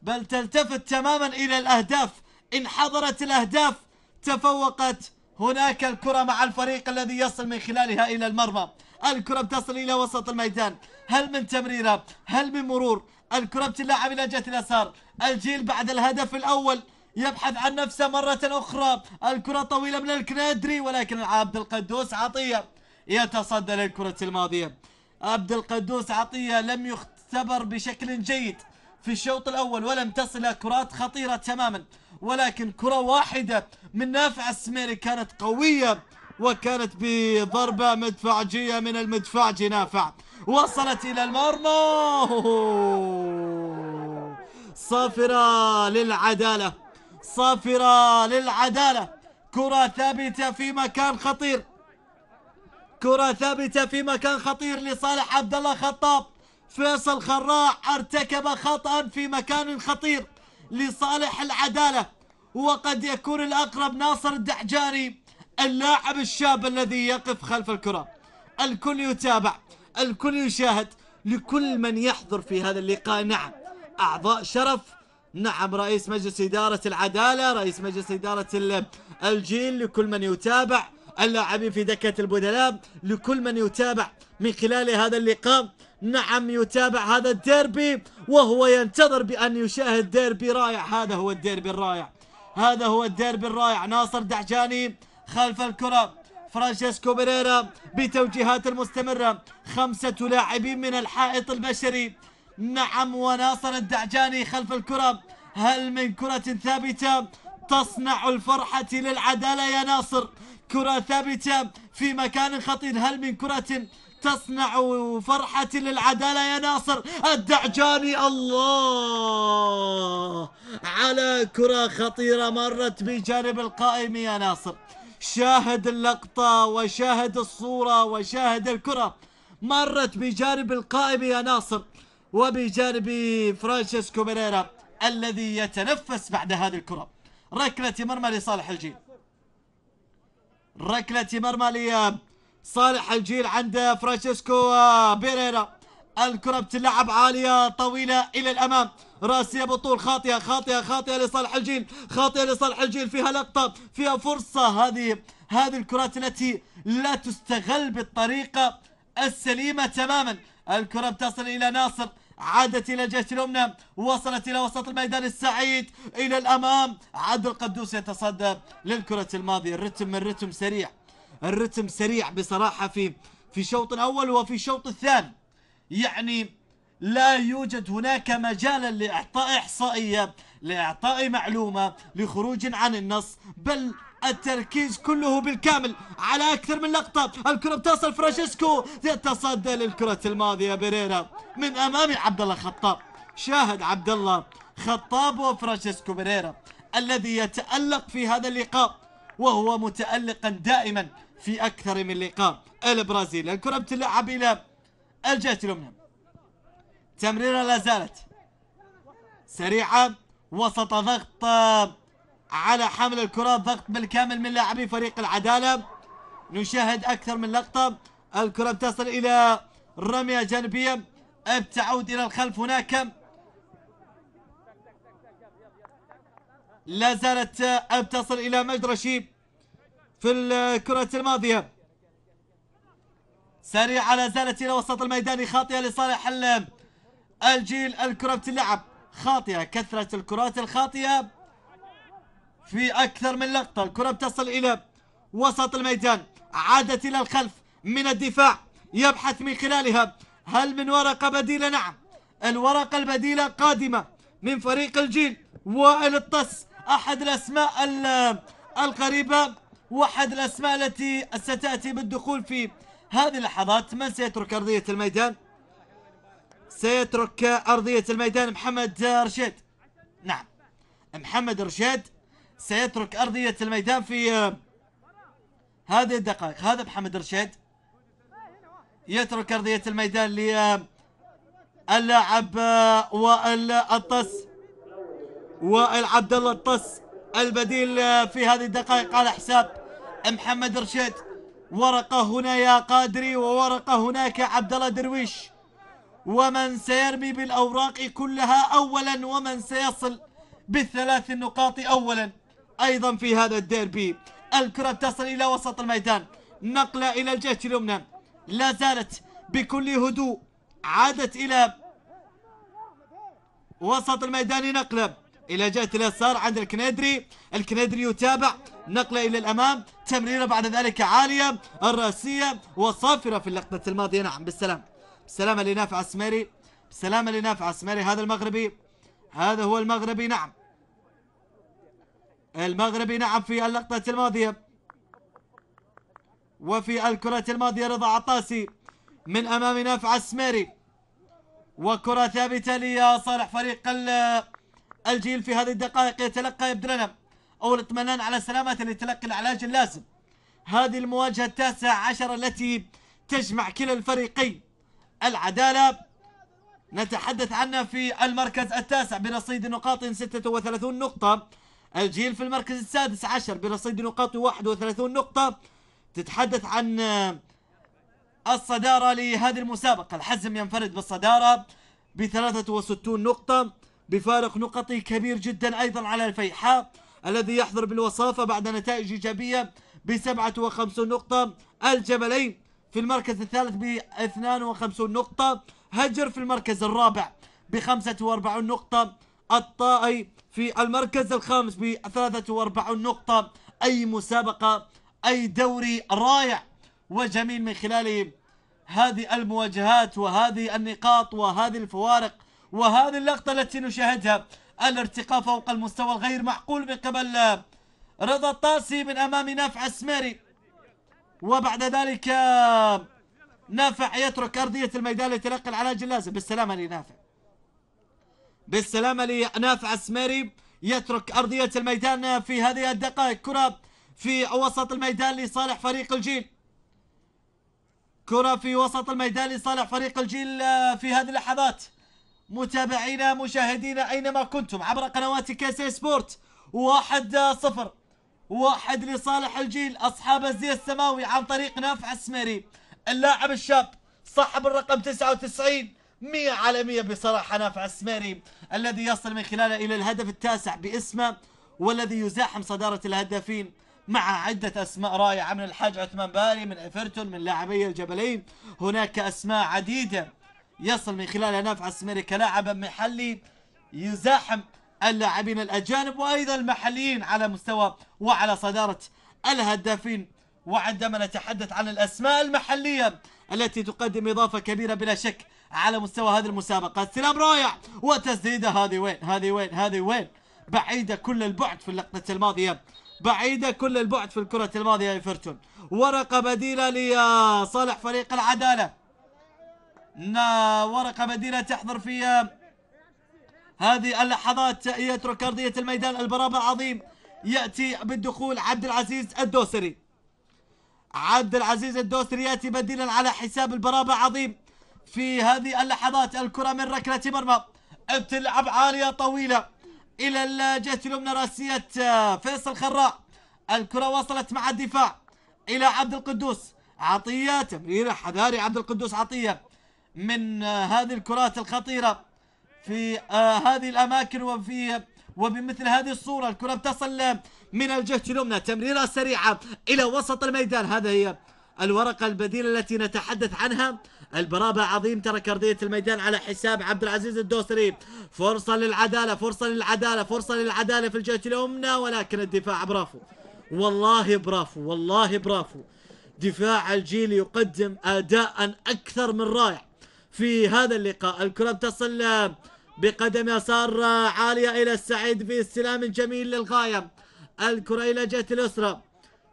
بل تلتفت تماما إلى الأهداف إن حضرت الأهداف تفوقت هناك الكرة مع الفريق الذي يصل من خلالها إلى المرمى الكرة بتصل إلى وسط الميدان هل من تمريرة هل من مرور الكرة بتلعب إلى جهة اليسار الجيل بعد الهدف الأول يبحث عن نفسه مرة أخرى الكرة طويلة من الكنادري ولكن عبد القدوس عطية يتصدى للكرة الماضية عبد القدوس عطية لم يختبر بشكل جيد في الشوط الأول ولم تصل كرات خطيرة تماما ولكن كرة واحدة من نافع السميري كانت قوية وكانت بضربة مدفعجية من المدفعج نافع وصلت إلى المرمى صافرة للعدالة صافرة للعدالة كرة ثابتة في مكان خطير كرة ثابتة في مكان خطير لصالح عبد الله خطاب فيصل خراع ارتكب خطأ في مكان خطير لصالح العدالة وقد يكون الأقرب ناصر الدحجاري اللاعب الشاب الذي يقف خلف الكرة الكل يتابع الكل يشاهد لكل من يحضر في هذا اللقاء نعم أعضاء شرف نعم رئيس مجلس إدارة العدالة رئيس مجلس إدارة الجيل لكل من يتابع اللاعبين في دكة البدلاء لكل من يتابع من خلال هذا اللقاء نعم يتابع هذا الديربي وهو ينتظر بأن يشاهد ديربي رائع هذا هو الديربي الرائع هذا هو الديربي الرائع ناصر دعجاني خلف الكرة فرانشيسكو بريرا بتوجيهات المستمرة خمسة لاعبين من الحائط البشري نعم وناصر الدعجاني خلف الكرة هل من كرة ثابتة تصنع الفرحة للعدالة يا ناصر كرة ثابتة في مكان خطير هل من كرة تصنع فرحة للعدالة يا ناصر الدعجاني الله على كرة خطيرة مرت بجانب القائم يا ناصر شاهد اللقطة وشاهد الصورة وشاهد الكرة مرت بجانب القائم يا ناصر وبجانب فرانشيسكو بيريرا الذي يتنفس بعد هذه الكرة ركلة مرمى لصالح الجيل ركلة مرمى لصالح الجيل عند فرانشيسكو بيريرا الكرة بتلعب عالية طويلة إلى الأمام راسية بطول خاطئة خاطئة خاطئة لصالح الجيل خاطئة لصالح الجيل فيها لقطة فيها فرصة هذه هذه الكرات التي لا تستغل بالطريقة السليمة تماما الكرة بتصل إلى ناصر عادت إلى الجهة اليمنى وصلت إلى وسط الميدان السعيد إلى الأمام عبد القدوس يتصدى للكرة الماضية الرتم من رتم سريع الرتم سريع بصراحة في في الشوط الأول وفي الشوط الثاني يعني لا يوجد هناك مجالا لإعطاء إحصائية لإعطاء معلومة لخروج عن النص بل التركيز كله بالكامل على أكثر من لقطة الكرة بتصل فرانشيسكو يتصدى للكرة الماضية بريرا من أمام عبد الله خطاب شاهد عبد الله خطاب وفرانشيسكو بريرا الذي يتألق في هذا اللقاء وهو متألقا دائما في أكثر من لقاء البرازيل الكرة بتلعب إلى الجهة اليمنى تمريرة لا زالت سريعة وسط ضغط على حمل الكرة ضغط بالكامل من لاعبي فريق العدالة نشاهد أكثر من لقطة الكرة بتصل إلى رمية جانبية بتعود إلى الخلف هناك لا زالت بتصل إلى مجرشي في الكرة الماضية سريعة لا زالت إلى وسط الميدان خاطئة لصالح الجيل الكرة بتلعب خاطئة كثرة الكرات الخاطئة في أكثر من لقطة الكرة بتصل إلى وسط الميدان عادت إلى الخلف من الدفاع يبحث من خلالها هل من ورقة بديلة نعم الورقة البديلة قادمة من فريق الجيل وائل الطس أحد الأسماء القريبة وأحد الأسماء التي ستأتي بالدخول في هذه اللحظات من سيترك أرضية الميدان سيترك أرضية الميدان محمد رشيد نعم محمد رشيد سيترك أرضية الميدان في آه، هذه الدقائق هذا محمد رشيد يترك أرضية الميدان آه، للاعب آه، وائل الطس وائل عبد الله الطس البديل في هذه الدقائق على حساب محمد رشيد ورقة هنا يا قادري وورقة هناك عبد الله درويش ومن سيرمي بالأوراق كلها أولا ومن سيصل بالثلاث النقاط أولا أيضا في هذا الديربي الكرة تصل إلى وسط الميدان نقلة إلى الجهة اليمنى لا زالت بكل هدوء عادت إلى وسط الميدان نقلة إلى جهة اليسار عند الكنيدري الكنيدري يتابع نقلة إلى الأمام تمريرة بعد ذلك عالية الرأسية وصافرة في اللقطة الماضية نعم بالسلام بالسلامة لنافع السميري بالسلامة لنافع السميري هذا المغربي هذا هو المغربي نعم المغربي نعم في اللقطة الماضية وفي الكرة الماضية رضا عطاسي من أمام نافع السميري وكرة ثابتة لصالح فريق الجيل في هذه الدقائق يتلقى يبدلنا أو الاطمئنان على سلامة لتلقي العلاج اللازم هذه المواجهة التاسعة عشر التي تجمع كلا الفريقين العدالة نتحدث عنها في المركز التاسع برصيد نقاط 36 نقطة الجيل في المركز السادس عشر برصيد واحد 31 نقطة تتحدث عن الصدارة لهذه المسابقة الحزم ينفرد بالصدارة ب 63 نقطة بفارق نقطي كبير جدا أيضا على الفيحاء الذي يحضر بالوصافة بعد نتائج إيجابية ب 57 نقطة الجبلين في المركز الثالث ب 52 نقطة هجر في المركز الرابع ب 45 نقطة الطائي في المركز الخامس ب 43 نقطة أي مسابقة أي دوري رائع وجميل من خلال هذه المواجهات وهذه النقاط وهذه الفوارق وهذه اللقطة التي نشاهدها الارتقاء فوق المستوى الغير معقول من قبل رضا الطاسي من أمام نافع السميري وبعد ذلك نافع يترك أرضية الميدان ليتلقى العلاج اللازم بالسلامة لنافع بالسلامة لنافع عسمري يترك أرضية الميدان في هذه الدقائق كرة في وسط الميدان لصالح فريق الجيل كرة في وسط الميدان لصالح فريق الجيل آه، في هذه اللحظات متابعينا مشاهدينا أينما كنتم عبر قنوات كاسي سبورت واحد آه، صفر واحد لصالح الجيل أصحاب الزي السماوي عن طريق نافع السميري اللاعب الشاب صاحب الرقم 99 مية على مية بصراحة نافع السميري الذي يصل من خلاله إلى الهدف التاسع باسمه والذي يزاحم صدارة الهدافين مع عدة أسماء رائعة من الحاج عثمان باري من إفرتون من لاعبي الجبلين هناك أسماء عديدة يصل من خلالها نافع السميري كلاعب محلي يزاحم اللاعبين الأجانب وأيضا المحليين على مستوى وعلى صدارة الهدافين وعندما نتحدث عن الأسماء المحلية التي تقدم إضافة كبيرة بلا شك على مستوى هذه المسابقة استلام رائع وتسديدة هذه وين هذه وين هذه وين بعيدة كل البعد في اللقطة الماضية بعيدة كل البعد في الكرة الماضية يا فرتون ورقة بديلة لصالح فريق العدالة ورقة بديلة تحضر في هذه اللحظات يترك أرضية الميدان البرابة العظيم يأتي بالدخول عبد العزيز الدوسري عبد العزيز الدوسري يأتي بديلا على حساب البرابه العظيم في هذه اللحظات الكرة من ركلة مرمى بتلعب عالية طويلة إلى الجهة اليمنى راسية آه، فيصل خراء الكرة وصلت مع الدفاع إلى عبد القدوس عطية تمريرة حذاري عبد القدوس عطية من آه، هذه الكرات الخطيرة في آه، هذه الأماكن وفي وبمثل هذه الصورة الكرة بتصل من الجهة اليمنى تمريرة سريعة إلى وسط الميدان هذا هي الورقة البديلة التي نتحدث عنها البرابة عظيم ترى كردية الميدان على حساب عبد العزيز الدوسري فرصة للعدالة فرصة للعدالة فرصة للعدالة في الجهة اليمنى ولكن الدفاع برافو والله برافو والله برافو دفاع الجيل يقدم أداء أكثر من رائع في هذا اللقاء الكرة تصل بقدم يسار عالية إلى السعيد في استلام جميل للغاية الكرة إلى جهة الأسرة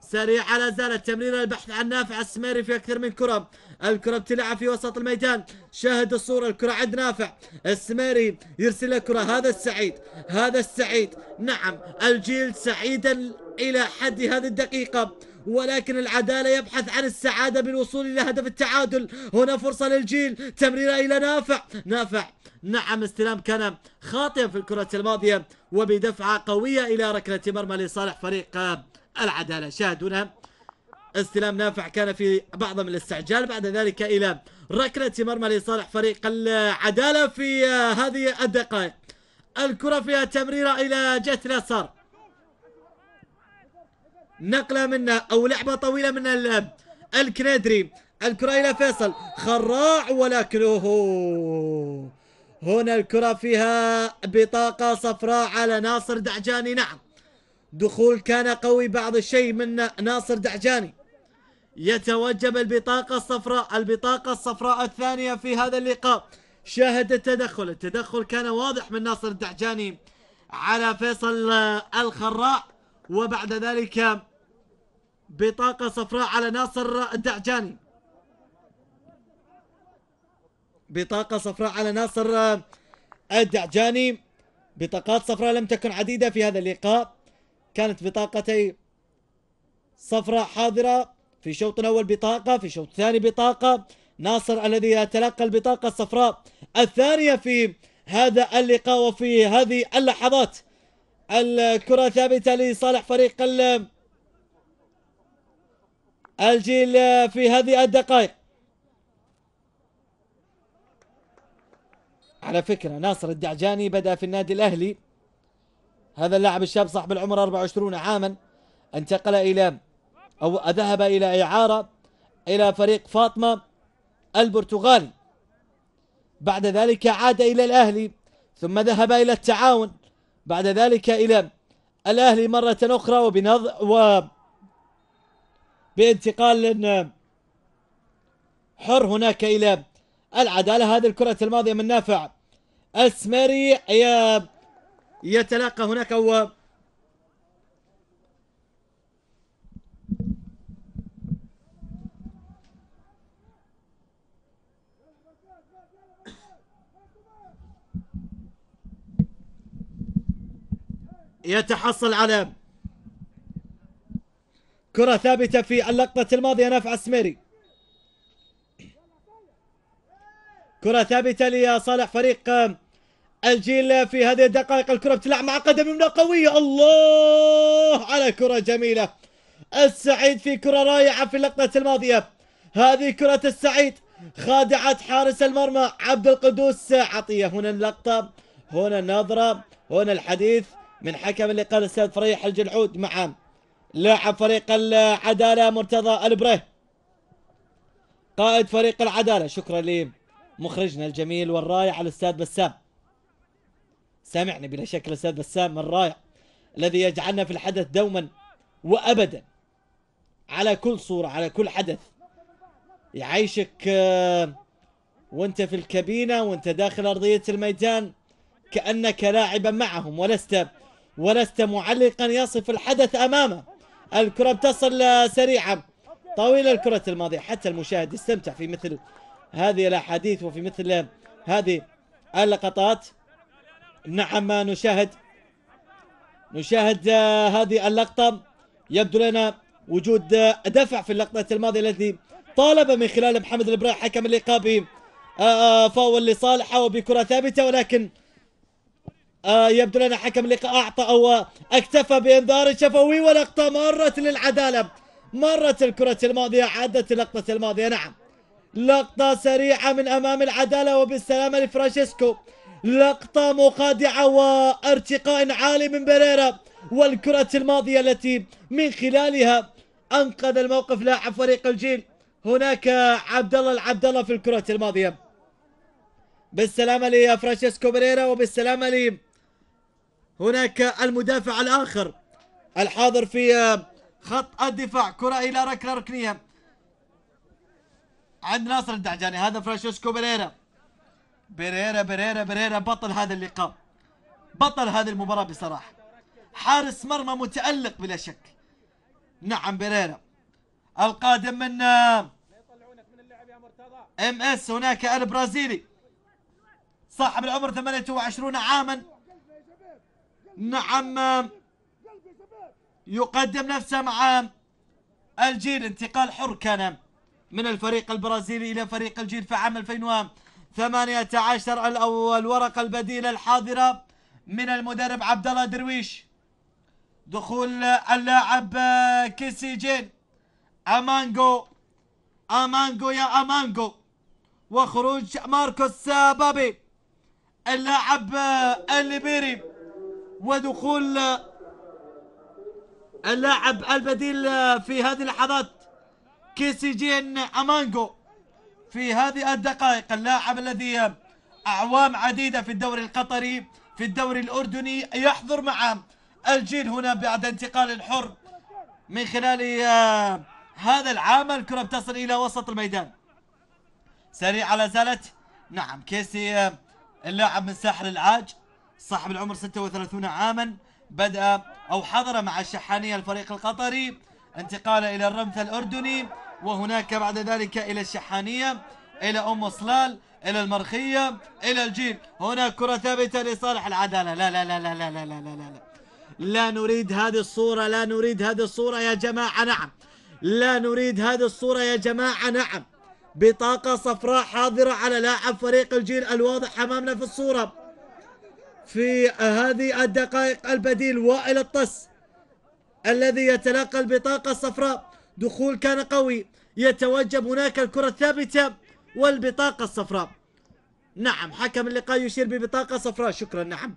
سريعة لا زالت تمرير البحث عن نافع السميري في أكثر من كرة الكرة بتلعب في وسط الميدان شاهد الصورة الكرة عند نافع السميري يرسل الكرة هذا السعيد هذا السعيد نعم الجيل سعيدا إلى حد هذه الدقيقة ولكن العدالة يبحث عن السعادة بالوصول إلى هدف التعادل هنا فرصة للجيل تمريرة إلى نافع نافع نعم استلام كان خاطئا في الكرة الماضية وبدفعة قوية إلى ركلة مرمى لصالح فريق العدالة شاهدونا استلام نافع كان في بعض من الاستعجال بعد ذلك إلى ركلة مرمى لصالح فريق العدالة في هذه الدقائق الكرة فيها تمريرة إلى جهة اليسار نقلة من أو لعبة طويلة من الكنادري الكرة إلى فيصل خراع ولكنه هنا الكرة فيها بطاقة صفراء على ناصر دعجاني نعم دخول كان قوي بعض الشيء من ناصر دعجاني يتوجب البطاقة الصفراء البطاقة الصفراء الثانية في هذا اللقاء شاهد التدخل التدخل كان واضح من ناصر الدحجاني على فيصل آه، الخراع وبعد ذلك بطاقة صفراء على ناصر الدعجاني بطاقة صفراء على ناصر آه، الدعجاني بطاقات صفراء لم تكن عديدة في هذا اللقاء كانت بطاقتي صفراء حاضرة في الشوط الأول بطاقة في الشوط الثاني بطاقة ناصر الذي يتلقى البطاقة الصفراء الثانية في هذا اللقاء وفي هذه اللحظات الكرة ثابتة لصالح فريق الجيل في هذه الدقائق على فكرة ناصر الدعجاني بدأ في النادي الأهلي هذا اللاعب الشاب صاحب العمر 24 عاما انتقل إلى أو ذهب إلى إعارة إلى فريق فاطمة البرتغالي بعد ذلك عاد إلى الأهلي ثم ذهب إلى التعاون بعد ذلك إلى الأهلي مرة أخرى وبنظ و بانتقال حر هناك إلى العدالة هذه الكرة الماضية من نافع السميري يتلاقى هناك و يتحصل على كرة ثابتة في اللقطة الماضية نافع السميري كرة ثابتة لصالح فريق الجيل في هذه الدقائق الكرة بتلعب مع قدم يمنى قوية الله على كرة جميلة السعيد في كرة رائعة في اللقطة الماضية هذه كرة السعيد خادعت حارس المرمى عبد القدوس عطية هنا اللقطة هنا النظرة هنا الحديث من حكم اللقاء الاستاذ فريح الجلحود مع لاعب فريق العدالة مرتضى البريه قائد فريق العدالة شكرا لمخرجنا الجميل والرائع الأستاذ بسام سامعني بلا شك الأستاذ بسام الرائع الذي يجعلنا في الحدث دوما وأبدا على كل صورة على كل حدث يعيشك آه، وانت في الكابينة وانت داخل أرضية الميدان كأنك لاعبا معهم ولست ولست معلقا يصف الحدث أمامه الكرة بتصل سريعا طويلة الكرة الماضية حتى المشاهد يستمتع في مثل هذه الأحاديث وفي مثل هذه اللقطات نعم نشاهد نشاهد هذه اللقطة يبدو لنا وجود دفع في اللقطة الماضية الذي طالب من خلال محمد البراي حكم اللقاء بفاول آه، آه، لصالحه وبكرة ثابتة ولكن آه، يبدو لنا حكم اللقاء أعطى أو اكتفى بإنذار شفوي ولقطة مرت للعدالة مرت الكرة الماضية عادت اللقطة الماضية نعم لقطة سريعة من أمام العدالة وبالسلامة لفرانشيسكو لقطة مخادعة وارتقاء عالي من بريرا والكرة الماضية التي من خلالها أنقذ الموقف لاعب فريق الجيل هناك عبد الله العبد الله في الكرة الماضية بالسلامة لفرانشيسكو بريرا وبالسلامة هناك المدافع الآخر الحاضر في خط الدفاع كرة إلى ركلة ركنية عند ناصر الدعجاني هذا فرانشيسكو بريرا بريرا بريرا بريرا بطل هذا اللقاء بطل هذه المباراة بصراحة حارس مرمى متألق بلا شك نعم بريرا القادم من آه، ام اس هناك البرازيلي صاحب العمر 28 عاما نعم يقدم نفسه مع الجيل انتقال حر كان من الفريق البرازيلي إلى فريق الجيل في عام 2018 الأول ورقة البديلة الحاضرة من المدرب عبد الله درويش دخول اللاعب كيسي جين أمانجو أمانجو يا أمانجو وخروج ماركوس بابي اللاعب الليبيري ودخول اللاعب البديل في هذه اللحظات كيسي جين أمانجو في هذه الدقائق اللاعب الذي أعوام عديدة في الدوري القطري في الدوري الأردني يحضر مع الجيل هنا بعد انتقال الحر من خلال آه، هذا العام الكرة بتصل إلى وسط الميدان سريعة لا زالت نعم كيسي آه، اللاعب من ساحل العاج صاحب العمر 36 عاما بدأ أو حضر مع الشحانية الفريق القطري انتقال إلى الرمث الأردني وهناك بعد ذلك إلى الشحانية إلى أم صلال إلى المرخية إلى الجيل هناك كرة ثابتة لصالح العدالة لا لا لا لا لا لا لا لا لا لا نريد هذه الصورة لا نريد هذه الصورة يا جماعة نعم لا نريد هذه الصورة يا جماعة نعم بطاقة صفراء حاضرة على لاعب فريق الجيل الواضح أمامنا في الصورة في هذه الدقائق البديل وائل الطس الذي يتلقى البطاقة الصفراء دخول كان قوي يتوجب هناك الكرة الثابتة والبطاقة الصفراء نعم حكم اللقاء يشير ببطاقة صفراء شكرا نعم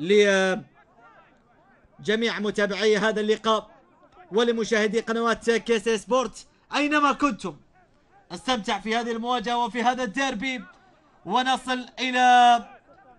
لجميع متابعي هذا اللقاء ولمشاهدي قنوات كيس سبورت أينما كنتم استمتع في هذه المواجهة وفي هذا الديربي ونصل إلى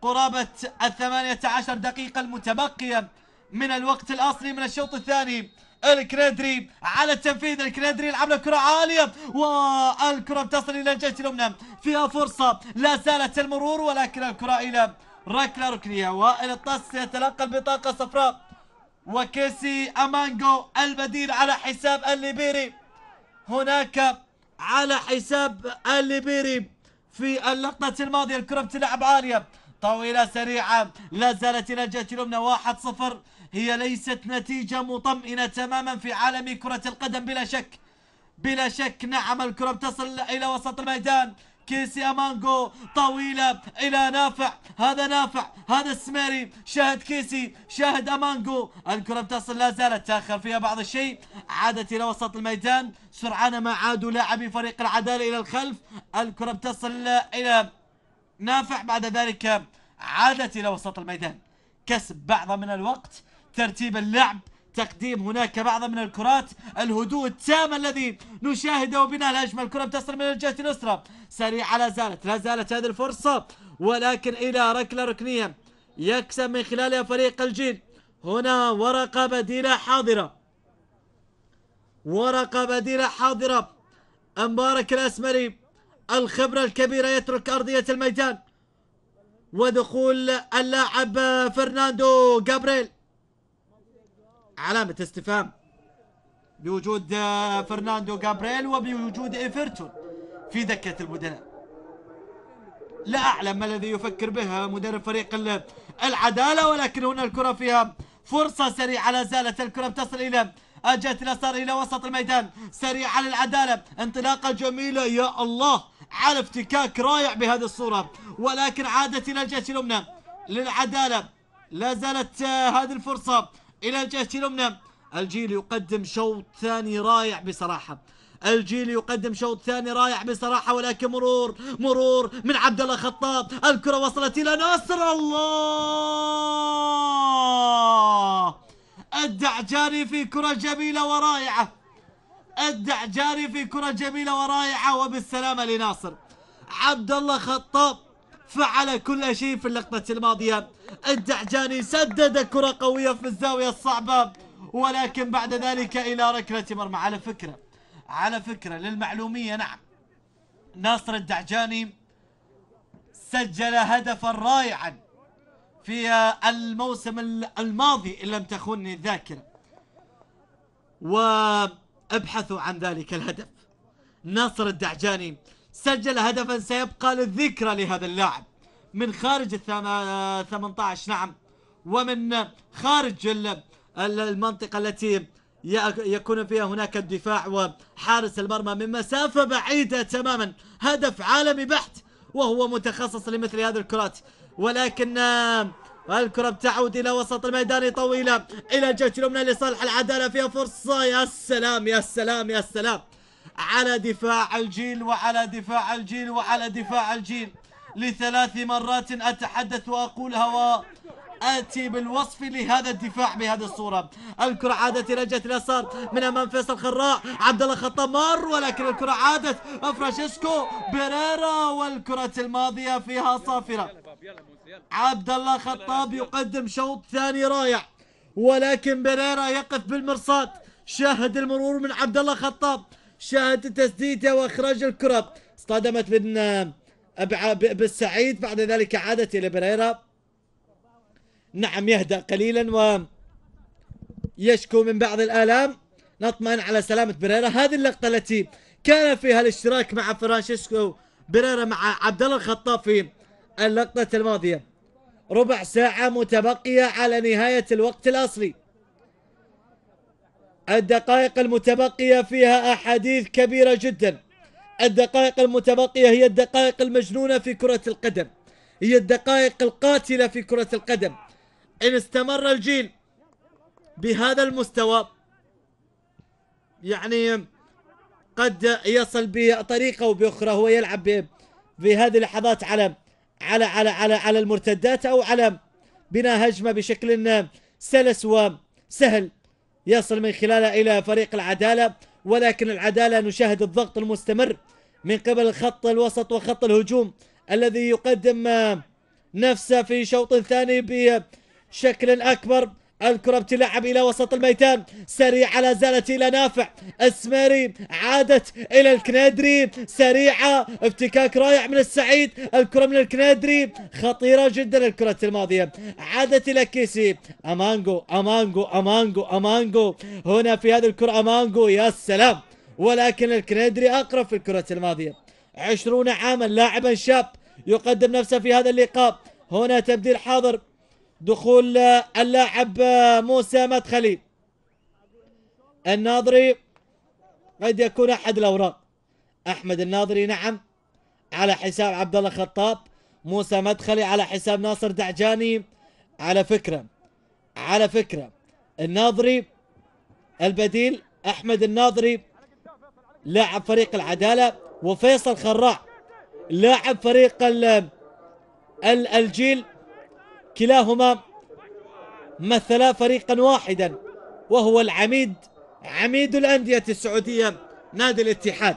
قرابة الثمانية عشر دقيقة المتبقية من الوقت الأصلي من الشوط الثاني الكريدري على التنفيذ الكريدري يلعب له كرة عالية والكرة بتصل إلى الجهة اليمنى فيها فرصة لا زالت المرور ولكن الكرة إلى ركلة ركنية وائل الطس يتلقى البطاقة الصفراء وكيسي أمانجو البديل على حساب الليبيري هناك على حساب الليبيري في اللقطة الماضية الكرة بتلعب عالية طويلة سريعة لا زالت نجاة اليمنى 1 1-0 هي ليست نتيجة مطمئنة تماما في عالم كرة القدم بلا شك بلا شك نعم الكرة بتصل إلى وسط الميدان كيسي امانجو طويلة الى نافع هذا نافع هذا السميري شاهد كيسي شاهد امانجو الكرة بتصل لا زالت تاخر فيها بعض الشيء عادت الى وسط الميدان سرعان ما عادوا لاعبي فريق العدالة الى الخلف الكرة بتصل الى نافع بعد ذلك عادت إلى وسط الميدان كسب بعض من الوقت ترتيب اللعب تقديم هناك بعض من الكرات الهدوء التام الذي نشاهده بناء الهجمة الكرة بتصل من الجهة الأسرة سريعة لا زالت لا زالت هذه الفرصة ولكن إلى ركلة ركنية يكسب من خلالها فريق الجيل هنا ورقة بديلة حاضرة ورقة بديلة حاضرة مبارك الأسمري الخبرة الكبيرة يترك أرضية الميدان ودخول اللاعب فرناندو جابريل علامة استفهام بوجود فرناندو جابريل وبوجود ايفرتون في دكة المدن لا أعلم ما الذي يفكر به مدرب فريق العدالة ولكن هنا الكرة فيها فرصة سريعة لا زالت الكرة تصل إلى جهة اليسار إلى وسط الميدان سريعة للعدالة انطلاقة جميلة يا الله على افتكاك رائع بهذه الصورة ولكن عادت إلى الجهة اليمنى للعدالة لا زالت آه، هذه الفرصة إلى الجهة اليمنى الجيل يقدم شوط ثاني رائع بصراحة الجيل يقدم شوط ثاني رائع بصراحة ولكن مرور مرور من عبد الله خطاب الكرة وصلت إلى نصر الله الدعجاني في كرة جميلة ورائعة ابدع جاري في كرة جميلة ورائعة وبالسلامة لناصر عبد الله خطاب فعل كل شيء في اللقطة الماضية الدعجاني سدد كرة قوية في الزاوية الصعبة ولكن بعد ذلك إلى ركلة مرمى على فكرة على فكرة للمعلومية نعم ناصر الدعجاني سجل هدفا رائعا في الموسم الماضي إن لم تخني الذاكرة و ابحثوا عن ذلك الهدف ناصر الدعجاني سجل هدفا سيبقى للذكرى لهذا اللاعب من خارج ال 18 نعم ومن خارج المنطقة التي يكون فيها هناك الدفاع وحارس المرمى من مسافة بعيدة تماما هدف عالمي بحت وهو متخصص لمثل هذه الكرات ولكن الكرة بتعود إلى وسط الميدان طويلة إلى جهة اليمنى لصالح العدالة فيها فرصة يا سلام يا سلام يا سلام على دفاع الجيل وعلى دفاع الجيل وعلى دفاع الجيل لثلاث مرات أتحدث وأقولها وأتي بالوصف لهذا الدفاع بهذه الصورة الكرة عادت إلى جهة اليسار من أمام فيصل خراء عبد الله مر ولكن الكرة عادت فرانشيسكو بيريرا والكرة الماضية فيها صافرة عبد الله خطاب يقدم شوط ثاني رائع ولكن بريرا يقف بالمرصاد شاهد المرور من عبد الله خطاب شاهد تسديده واخراج الكره اصطدمت من آه، بالسعيد بعد ذلك عادت الى بريرا نعم يهدا قليلا ويشكو من بعض الالام نطمئن على سلامه بريرا هذه اللقطه التي كان فيها الاشتراك مع فرانشيسكو بريرا مع عبد الله الخطاب في اللقطة الماضية ربع ساعة متبقية على نهاية الوقت الأصلي الدقائق المتبقية فيها أحاديث كبيرة جدا الدقائق المتبقية هي الدقائق المجنونة في كرة القدم هي الدقائق القاتلة في كرة القدم إن استمر الجيل بهذا المستوى يعني قد يصل بطريقة أو بأخرى هو يلعب بهذه اللحظات على على على على على المرتدات او على بناء هجمه بشكل سلس وسهل يصل من خلالها الى فريق العداله ولكن العداله نشاهد الضغط المستمر من قبل خط الوسط وخط الهجوم الذي يقدم نفسه في شوط ثاني بشكل اكبر الكرة بتلعب إلى وسط الميدان سريعة لا زالت إلى نافع السميري عادت إلى الكنادري سريعة افتكاك رائع من السعيد الكرة من الكنادري خطيرة جدا الكرة الماضية عادت إلى كيسي أمانجو أمانجو أمانجو أمانجو هنا في هذه الكرة أمانجو يا سلام ولكن الكنادري أقرب في الكرة الماضية عشرون عاما لاعبا شاب يقدم نفسه في هذا اللقاء هنا تبديل حاضر دخول اللاعب موسى مدخلي الناظري قد يكون احد الاوراق احمد الناظري نعم على حساب عبد الله خطاب موسى مدخلي على حساب ناصر دعجاني على فكره على فكره الناظري البديل احمد الناظري لاعب فريق العداله وفيصل خراع لاعب فريق الجيل كلاهما مثلا فريقا واحدا وهو العميد عميد الأندية السعودية نادي الاتحاد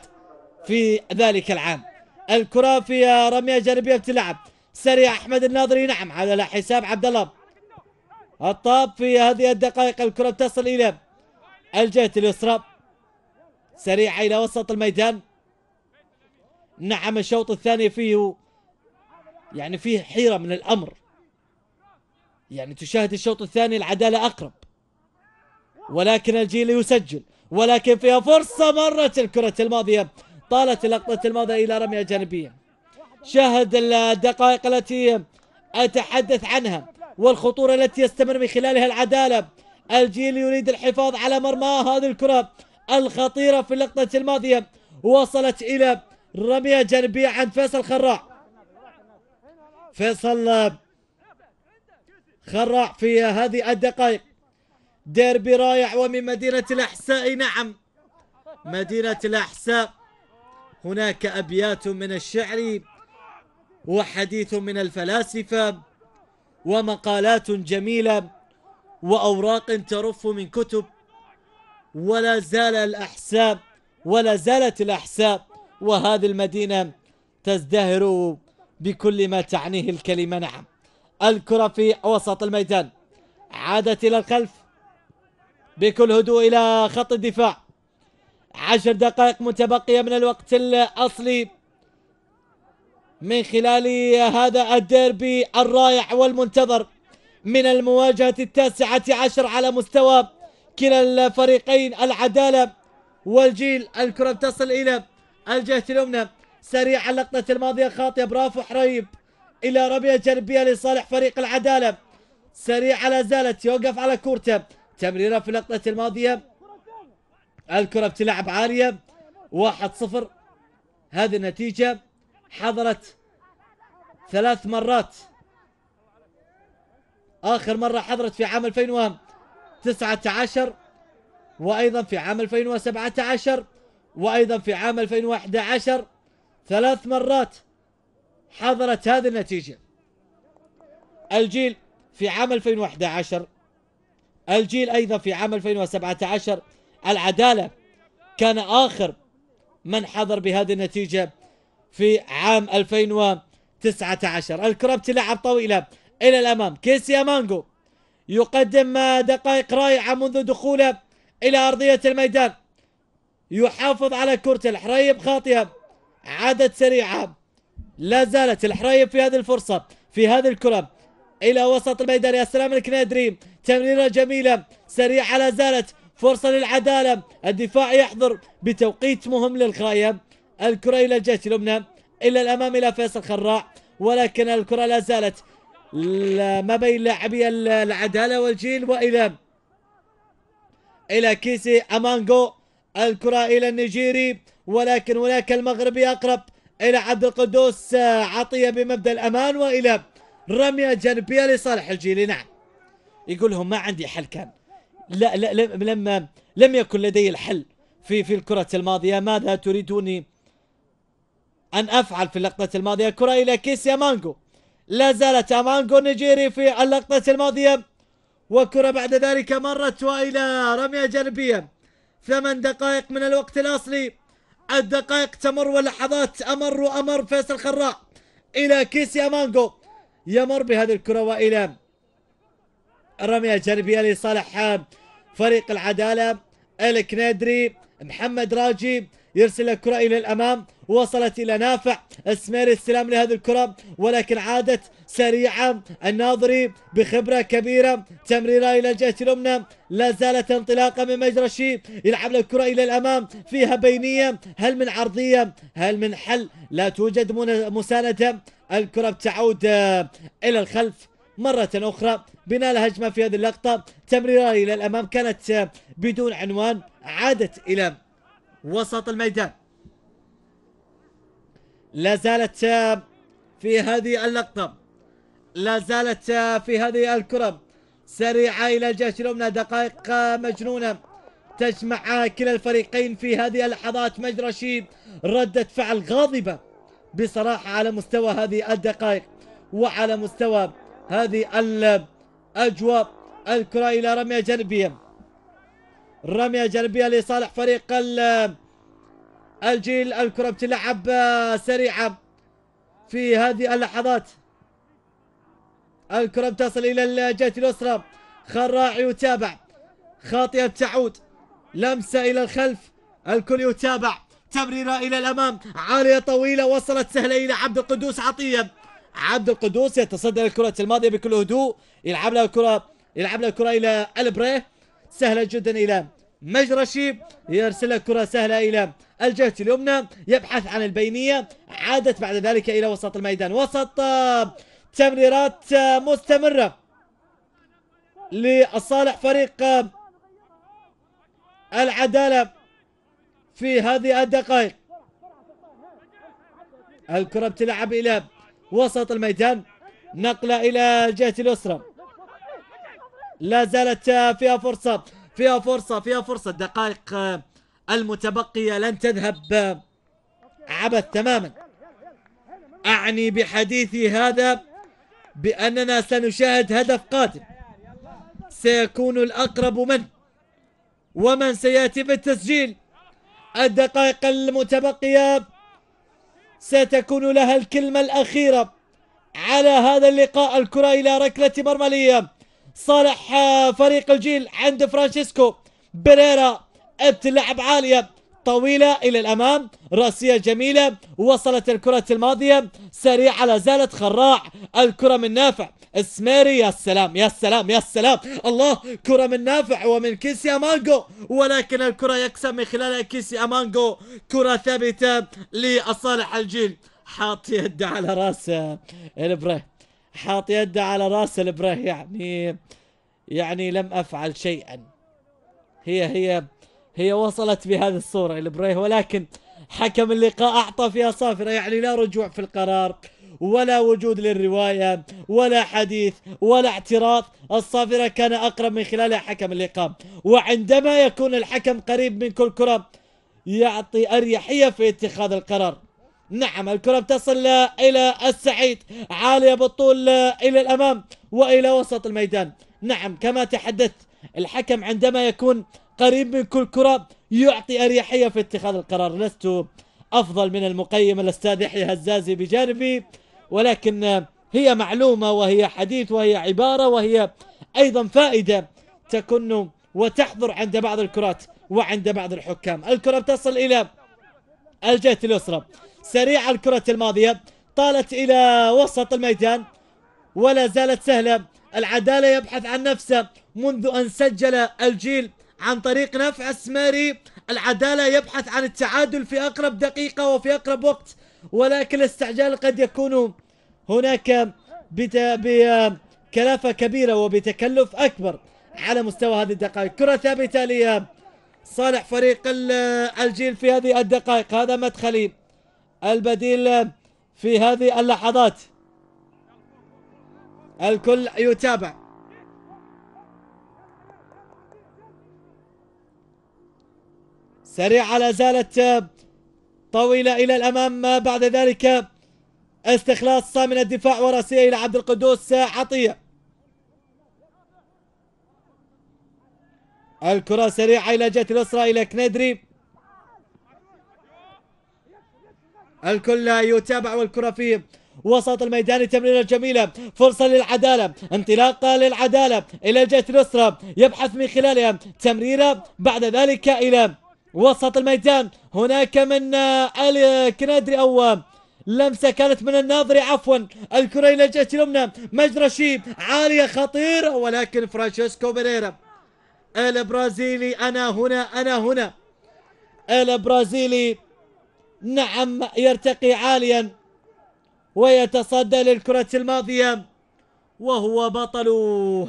في ذلك العام الكرة في رمية جانبية بتلعب سريع أحمد الناظري نعم على حساب عبد الله الطاب في هذه الدقائق الكرة تصل إلى الجهة اليسرى سريع إلى وسط الميدان نعم الشوط الثاني فيه يعني فيه حيرة من الأمر يعني تشاهد الشوط الثاني العدالة أقرب ولكن الجيل يسجل ولكن فيها فرصة مرت الكرة الماضية طالت اللقطة الماضية إلى رمية جانبية شاهد الدقائق التي أتحدث عنها والخطورة التي يستمر من خلالها العدالة الجيل يريد الحفاظ على مرماه هذه الكرة الخطيرة في اللقطة الماضية وصلت إلى رمية جانبية عن فيصل خراع فيصل خرع في هذه الدقائق ديربي رائع ومن مدينة الأحساء نعم مدينة الأحساء هناك أبيات من الشعر وحديث من الفلاسفة ومقالات جميلة وأوراق ترف من كتب ولا زال الأحساء ولا زالت الأحساء وهذه المدينة تزدهر بكل ما تعنيه الكلمة نعم الكرة في وسط الميدان عادت إلى الخلف بكل هدوء إلى خط الدفاع عشر دقائق متبقية من الوقت الأصلي من خلال هذا الديربي الرائع والمنتظر من المواجهة التاسعة عشر على مستوى كلا الفريقين العدالة والجيل الكرة تصل إلى الجهة اليمنى سريعا اللقطة الماضية خاطئة برافو حريب الى رميه جانبيه لصالح فريق العداله سريع لا زالت يوقف على كورته تمريره في اللقطه الماضيه الكره بتلعب عاليه 1-0 هذه النتيجه حضرت ثلاث مرات اخر مره حضرت في عام 2019 وايضا في عام 2017 وايضا في عام 2011 ثلاث مرات حضرت هذه النتيجة الجيل في عام 2011 الجيل أيضا في عام 2017 العدالة كان آخر من حضر بهذه النتيجة في عام 2019 الكرة بتلعب طويلة إلى الأمام كيسيا مانجو يقدم دقائق رائعة منذ دخوله إلى أرضية الميدان يحافظ على كرة الحريب خاطئة عادت سريعة لا زالت الحرايب في هذه الفرصة في هذه الكرة إلى وسط الميدان يا سلام الكنادري تمريرة جميلة سريعة لا زالت فرصة للعدالة الدفاع يحضر بتوقيت مهم للغاية الكرة إلى الجهة اليمنى إلى الأمام إلى فيصل خراع ولكن الكرة لا زالت ما بين لاعبي العدالة والجيل وإلى إلى كيسي أمانجو الكرة إلى النيجيري ولكن هناك المغربي أقرب إلى عبد القدوس آه، عطية بمبدأ الأمان وإلى رمية جانبية لصالح الجيلي نعم يقول لهم ما عندي حل كان لا, لا لم لم يكن لدي الحل في في الكرة الماضية ماذا تريدوني أن أفعل في اللقطة الماضية كرة إلى يا مانجو لا زالت أمانجو نيجيري في اللقطة الماضية وكرة بعد ذلك مرت وإلى رمية جانبية ثمان دقائق من الوقت الأصلي الدقائق تمر ولحظات أمر وأمر فيصل خراء إلى كيسي أمانجو يمر بهذه الكرة وإلى رميه الجانبية لصالح فريق العدالة الكنادري محمد راجي يرسل الكرة إلى الأمام وصلت إلى نافع السميري استلام لهذه الكرة ولكن عادت سريعة الناظري بخبرة كبيرة تمريرة إلى الجهة اليمنى لا زالت انطلاقة من مجرى يلعب الكرة إلى الأمام فيها بينية هل من عرضية هل من حل لا توجد مساندة الكرة بتعود آه، إلى الخلف مرة أخرى بناء هجمة في هذه اللقطة تمريرة إلى الأمام كانت آه، بدون عنوان عادت إلى وسط الميدان لا زالت في هذه اللقطة لا زالت في هذه الكرة سريعة إلى الجيش اليمنى دقائق مجنونة تجمع كلا الفريقين في هذه اللحظات مجرى رشيد ردة فعل غاضبة بصراحة على مستوى هذه الدقائق وعلى مستوى هذه الأجواء الكرة إلى رمية جانبية رمية جانبية لصالح فريق الجيل الكرة بتلعب آه، سريعة في هذه اللحظات الكرة بتصل إلى الجهة اليسرى خراعي يتابع خاطئة تعود لمسة إلى الخلف الكل يتابع تمريرة إلى الأمام عالية طويلة وصلت سهلة إلى عبد القدوس عطية عبد القدوس يتصدى الكرة الماضية بكل هدوء يلعب لها الكرة يلعب لها الكرة إلى البريه سهلة جدا إلى مجرى شيب يرسل كرة سهلة إلى الجهة اليمنى يبحث عن البينية عادت بعد ذلك إلى وسط الميدان وسط تمريرات مستمرة لصالح فريق العدالة في هذه الدقائق الكرة بتلعب إلى وسط الميدان نقلة إلى الجهة اليسرى لا زالت فيها فرصة فيها فرصة فيها فرصة الدقائق آه، المتبقية لن تذهب آه، عبث تماما أعني بحديثي هذا بأننا سنشاهد هدف قادم سيكون الأقرب من ومن سيأتي بالتسجيل الدقائق المتبقية ستكون لها الكلمة الأخيرة على هذا اللقاء الكرة إلى ركلة مرمى صالح آه، فريق الجيل عند فرانشيسكو بريرا بتلعب عالية طويلة إلى الأمام رأسية جميلة وصلت الكرة الماضية سريعة لا زالت خراع الكرة من نافع اسميري يا سلام يا سلام يا سلام الله كرة من نافع ومن كيسي أمانجو ولكن الكرة يكسب من خلالها كيسي أمانجو كرة ثابتة لصالح الجيل حاط يده على راسه البريه حاط يده على راس البره يعني يعني لم افعل شيئا هي هي هي وصلت بهذه الصوره البريه ولكن حكم اللقاء اعطى فيها صافره يعني لا رجوع في القرار ولا وجود للروايه ولا حديث ولا اعتراض الصافره كان اقرب من خلالها حكم اللقاء وعندما يكون الحكم قريب من كل كره يعطي اريحيه في اتخاذ القرار نعم الكرة بتصل إلى السعيد عالية بالطول إلى الأمام وإلى وسط الميدان نعم كما تحدث الحكم عندما يكون قريب من كل كرة يعطي أريحية في اتخاذ القرار لست أفضل من المقيم الأستاذ يحيى هزازي بجانبي ولكن هي معلومة وهي حديث وهي عبارة وهي أيضا فائدة تكن وتحضر عند بعض الكرات وعند بعض الحكام الكرة بتصل إلى الجهة اليسرى سريعة الكرة الماضية طالت إلى وسط الميدان ولا زالت سهلة العدالة يبحث عن نفسه منذ أن سجل الجيل عن طريق نفع السماري العدالة يبحث عن التعادل في أقرب دقيقة وفي أقرب وقت ولكن الاستعجال قد يكون هناك بكلافة كبيرة وبتكلف أكبر على مستوى هذه الدقائق كرة ثابتة لصالح فريق الجيل في هذه الدقائق هذا مدخلي البديل في هذه اللحظات الكل يتابع سريعة لا زالت طويلة إلى الأمام ما بعد ذلك استخلاص من الدفاع وراسية إلى عبد القدوس عطية الكرة سريعة إلى جهة الأسرة إلى كنيدري الكل يتابع والكرة في وسط الميدان تمريرة جميلة فرصة للعدالة انطلاقة للعدالة إلى جهة اليسرى يبحث من خلالها تمريرة بعد ذلك إلى وسط الميدان هناك من آه، آل كنادري أو آه، لمسة كانت من الناظر عفوا الكرة إلى جهة اليمنى مجرشي عالية خطير ولكن فرانشيسكو بيريرا البرازيلي أنا هنا أنا هنا البرازيلي نعم يرتقي عاليا ويتصدى للكرة الماضية وهو بطل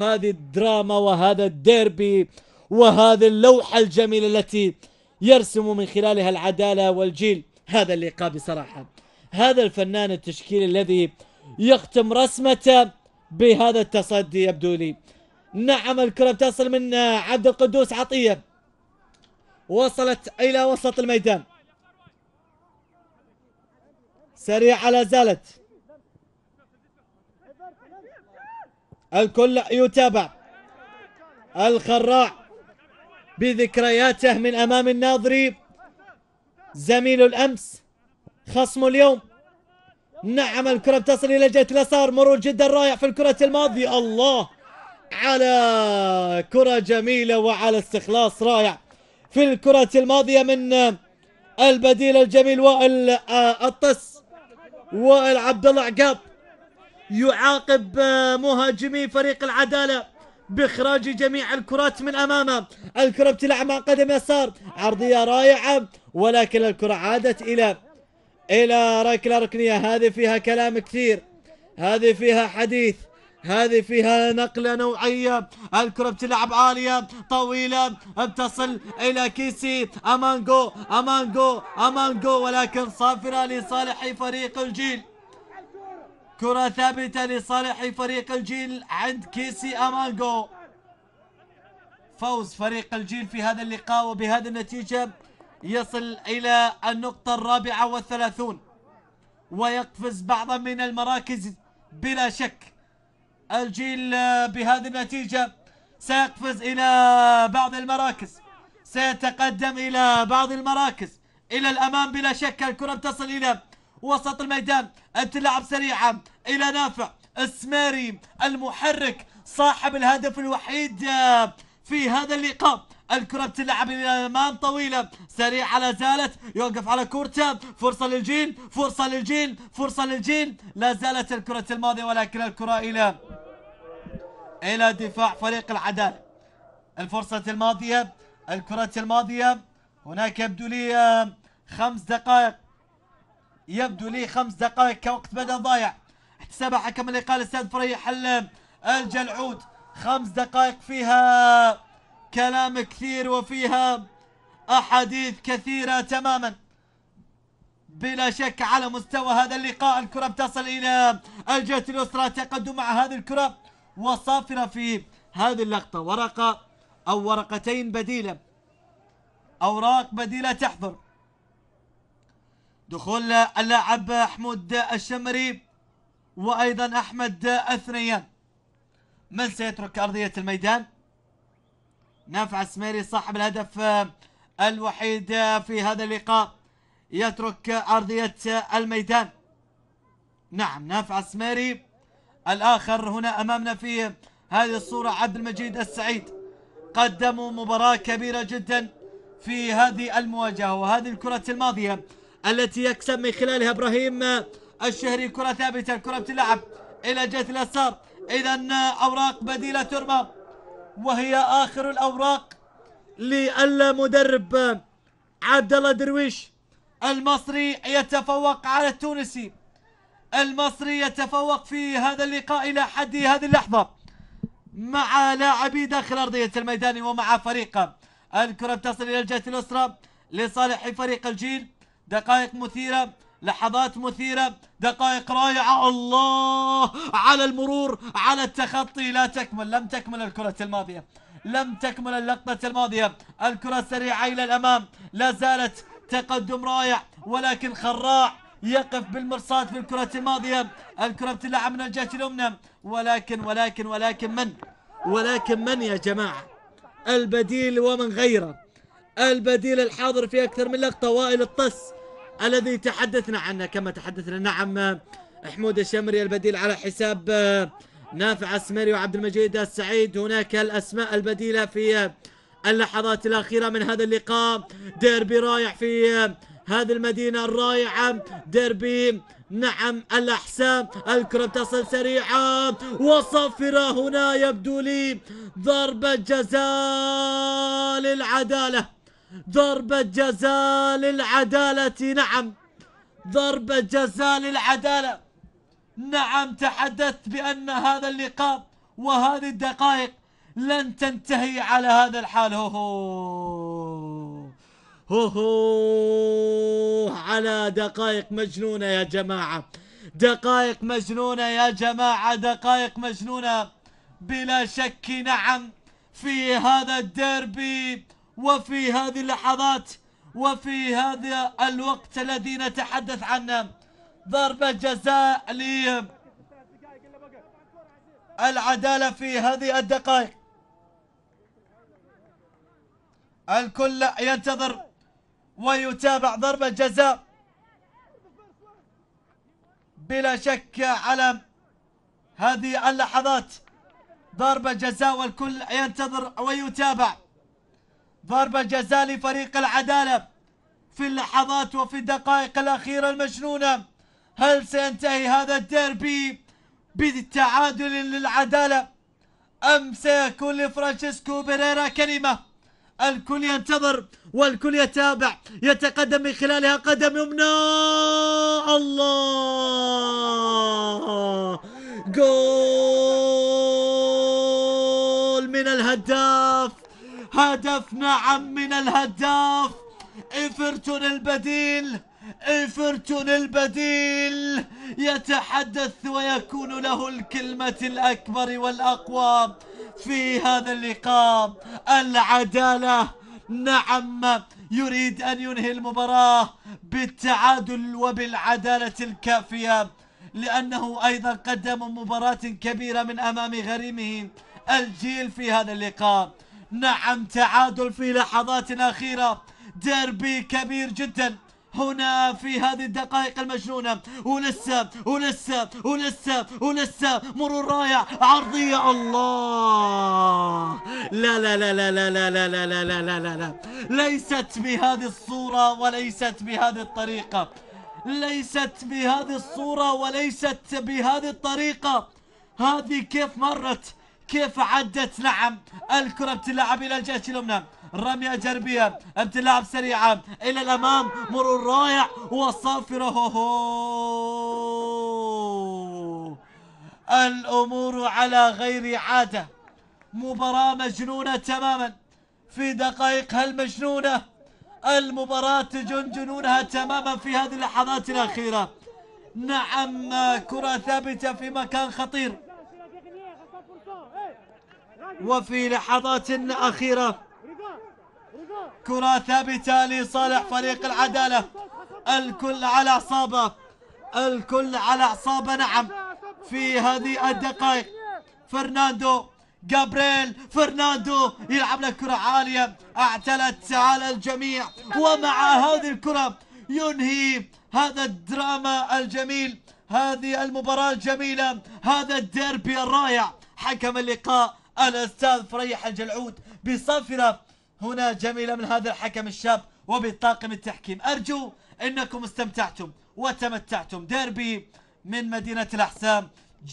هذه الدراما وهذا الديربي وهذه اللوحة الجميلة التي يرسم من خلالها العدالة والجيل هذا اللقاء بصراحة هذا الفنان التشكيلي الذي يختم رسمته بهذا التصدي يبدو لي نعم الكرة تصل من عبد القدوس عطية وصلت إلى وسط الميدان سريع على زلت الكل يتابع الخراع بذكرياته من أمام الناظرين زميل الأمس خصم اليوم نعم الكرة بتصل إلى جهة اليسار مرور جدا رائع في الكرة الماضية الله على كرة جميلة وعلى استخلاص رائع في الكرة الماضية من البديل الجميل وائل آه، الطس عبد الله عقاب يعاقب آه، مهاجمي فريق العداله باخراج جميع الكرات من امامه الكره بتلعب مع قدم يسار عرضيه رائعه ولكن الكره عادت الى الى ركله ركنيه هذه فيها كلام كثير هذه فيها حديث هذه فيها نقلة نوعية الكرة بتلعب عالية طويلة بتصل إلى كيسي أمانجو أمانجو أمانجو ولكن صافرة لصالح فريق الجيل كرة ثابتة لصالح فريق الجيل عند كيسي أمانجو فوز فريق الجيل في هذا اللقاء وبهذه النتيجة يصل إلى النقطة الرابعة والثلاثون ويقفز بعضا من المراكز بلا شك الجيل بهذه النتيجة سيقفز إلى بعض المراكز سيتقدم إلى بعض المراكز إلى الأمام بلا شك الكرة تصل إلى وسط الميدان التلعب سريعة إلى نافع السماري المحرك صاحب الهدف الوحيد في هذا اللقاء الكرة بتلعب إلى الأمام طويلة سريعة لا زالت يوقف على كورته فرصة للجيل فرصة للجيل فرصة للجيل لا زالت الكرة الماضية ولكن الكرة إلى إلى دفاع فريق العدالة الفرصة الماضية الكرة الماضية هناك يبدو لي آه، خمس دقائق يبدو لي خمس دقائق كوقت بدأ ضايع احتساب حكم اللقاء الاستاذ فريح آه، الجلعود خمس دقائق فيها كلام كثير وفيها احاديث كثيره تماما بلا شك على مستوى هذا اللقاء الكره بتصل الى الجهه اليسرى تقدم مع هذه الكره وصافرة في هذه اللقطة ورقة أو ورقتين بديلة أوراق بديلة تحضر دخول اللاعب حمود الشمري وأيضا أحمد الثنيان من سيترك أرضية الميدان نافع السميري صاحب الهدف الوحيد في هذا اللقاء يترك أرضية الميدان نعم نافع السميري الآخر هنا أمامنا في هذه الصورة عبد المجيد السعيد قدموا مباراة كبيرة جدا في هذه المواجهة وهذه الكرة الماضية التي يكسب من خلالها إبراهيم الشهري كرة ثابتة الكرة بتلعب إلى جهة اليسار إذا أوراق بديلة ترمى وهي آخر الأوراق للمدرب عبد الله درويش المصري يتفوق على التونسي المصري يتفوق في هذا اللقاء إلى حد هذه اللحظة مع لاعبي داخل أرضية الميدان ومع فريقه الكرة تصل إلى الجهة الأسرى لصالح فريق الجيل دقائق مثيرة لحظات مثيرة دقائق رائعة الله على المرور على التخطي لا تكمل لم تكمل الكرة الماضية لم تكمل اللقطة الماضية الكرة سريعة إلى الأمام لا زالت تقدم رائع ولكن خراع يقف بالمرصاد في الكرة الماضية الكرة بتلعب من الجهة اليمنى ولكن ولكن ولكن من ولكن من يا جماعة البديل ومن غيره البديل الحاضر في أكثر من لقطة وائل الطس الذي تحدثنا عنه كما تحدثنا نعم حمود الشمري البديل على حساب آه، نافع السمري وعبد المجيد السعيد هناك الأسماء البديلة في اللحظات الأخيرة من هذا اللقاء ديربي رايح في آه، هذه المدينة الرائعة ديربي نعم الأحساء الكرة تصل سريعة وصفرة هنا يبدو لي ضربة جزاء للعدالة ضربة جزاء للعدالة نعم ضربة جزاء للعدالة نعم تحدثت بأن هذا اللقاء وهذه الدقائق لن تنتهي على هذا الحال هو, هو. هوهو على دقائق مجنونة يا جماعة دقائق مجنونة يا جماعة دقائق مجنونة بلا شك نعم في هذا الديربي وفي هذه اللحظات وفي هذا الوقت الذي نتحدث عنه ضربة جزاء لي العدالة في هذه الدقائق الكل ينتظر ويتابع ضربة جزاء بلا شك على هذه اللحظات ضربة جزاء والكل ينتظر ويتابع ضربة جزاء لفريق العدالة في اللحظات وفي الدقائق الأخيرة المجنونة هل سينتهي هذا الديربي بتعادل للعدالة أم سيكون لفرانشيسكو بيريرا كلمة الكل ينتظر والكل يتابع يتقدم من خلالها قدم يمنى الله جول من الهداف هدف نعم من الهداف ايفرتون البديل ايفرتون البديل يتحدث ويكون له الكلمة الأكبر والأقوى في هذا اللقاء العدالة نعم يريد أن ينهي المباراة بالتعادل وبالعدالة الكافية لأنه أيضا قدم مباراة كبيرة من أمام غريمه الجيل في هذا اللقاء نعم تعادل في لحظات أخيرة ديربي كبير جدا هنا في هذه الدقائق المجنونة ولسه ولسه ولسه ولسه مرور رائع عرضية الله لا لا لا لا لا لا لا لا لا لا لا لا لا ليست بهذه الصورة وليست بهذه الطريقة ليست بهذه الصورة وليست بهذه الطريقة هذه كيف مرت كيف عدت نعم الكرة بتلعب إلى الجهة اليمنى رمية جربية امتلاب سريعة الى الامام مرور رائع والصافرة هو هو الامور على غير عادة مباراة مجنونة تماما في دقائقها المجنونة المباراة تجن جنونها تماما في هذه اللحظات الأخيرة نعم كرة ثابتة في مكان خطير وفي لحظات أخيرة كرة ثابتة لصالح فريق العدالة الكل على أعصابه الكل على أعصابه نعم في هذه الدقائق فرناندو جابريل فرناندو يلعب لك كرة عالية اعتلت على الجميع ومع هذه الكرة ينهي هذا الدراما الجميل هذه المباراة الجميلة هذا الديربي الرائع حكم اللقاء الأستاذ فريح الجلعود بصفرة هنا جميلة من هذا الحكم الشاب وبطاقم التحكيم أرجو أنكم استمتعتم وتمتعتم ديربي من مدينة الأحسام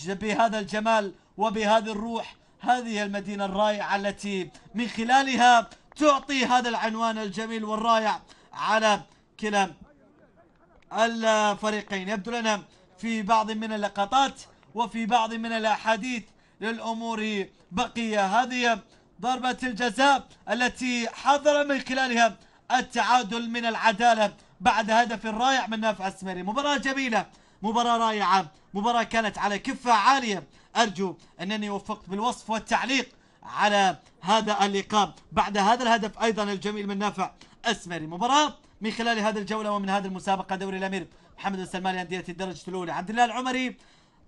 بهذا الجمال وبهذه الروح هذه المدينة الرائعة التي من خلالها تعطي هذا العنوان الجميل والرائع على كلا الفريقين يبدو لنا في بعض من اللقطات وفي بعض من الأحاديث للأمور بقية هذه ضربة الجزاء التي حضر من خلالها التعادل من العدالة بعد هدف رائع من نافع السمري مباراة جميلة مباراة رائعة مباراة كانت على كفة عالية أرجو أنني وفقت بالوصف والتعليق على هذا اللقاء بعد هذا الهدف أيضا الجميل من نافع السمري مباراة من خلال هذه الجولة ومن هذه المسابقة دوري الأمير محمد السلمان لأندية الدرجة الأولى عبد الله العمري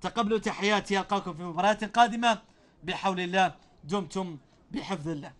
تقبلوا تحياتي ألقاكم في مباراة قادمة بحول الله دمتم بحفظ الله